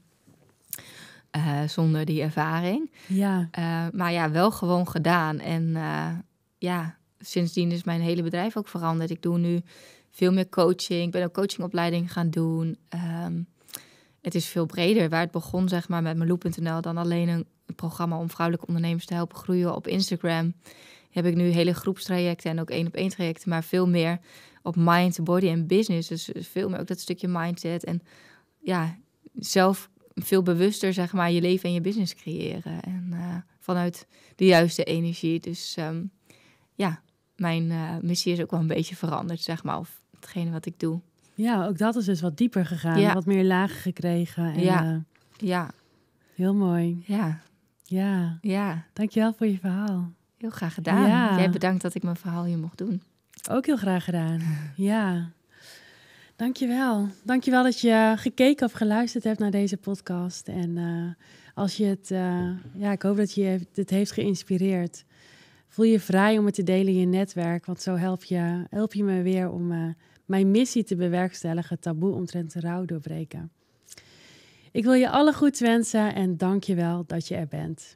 eh, zonder die ervaring. Ja. Eh, maar ja, wel gewoon gedaan. En eh, ja, sindsdien is mijn hele bedrijf ook veranderd. Ik doe nu veel meer coaching. Ik ben ook coachingopleiding gaan doen. Ehm, het is veel breder. Waar het begon zeg maar, met Meloe.nl dan alleen een programma om vrouwelijke ondernemers te helpen groeien op Instagram. Heb ik nu hele groepstrajecten en ook één op één trajecten, maar veel meer op mind, body en business. Dus eh, veel meer ook dat stukje mindset. En ja, zelf veel bewuster, zeg maar, je leven en je business creëren. En eh, vanuit de juiste energie. Dus ehm, ja, mijn eh, missie is ook wel een beetje veranderd, zeg maar. Of hetgene wat ik doe. Ja, ook dat is dus wat dieper gegaan. Ja. Wat meer lagen gekregen. En, ja. ja. Heel mooi. Ja. Ja. Ja. Dankjewel voor je verhaal. Heel graag gedaan. Ja. bedankt dat ik mijn verhaal hier mocht doen. Ook heel graag gedaan. Ja. Dankjewel. Dankjewel dat je gekeken of geluisterd hebt naar deze podcast. En eh, als je het, eh, ja, ik hoop dat je het heeft geïnspireerd. Voel je vrij om het te delen in je netwerk, want zo help je, help je me weer om eh, mijn missie te bewerkstelligen, taboe omtrent rouw doorbreken. Ik wil je alle goed wensen en dank je wel dat je er bent.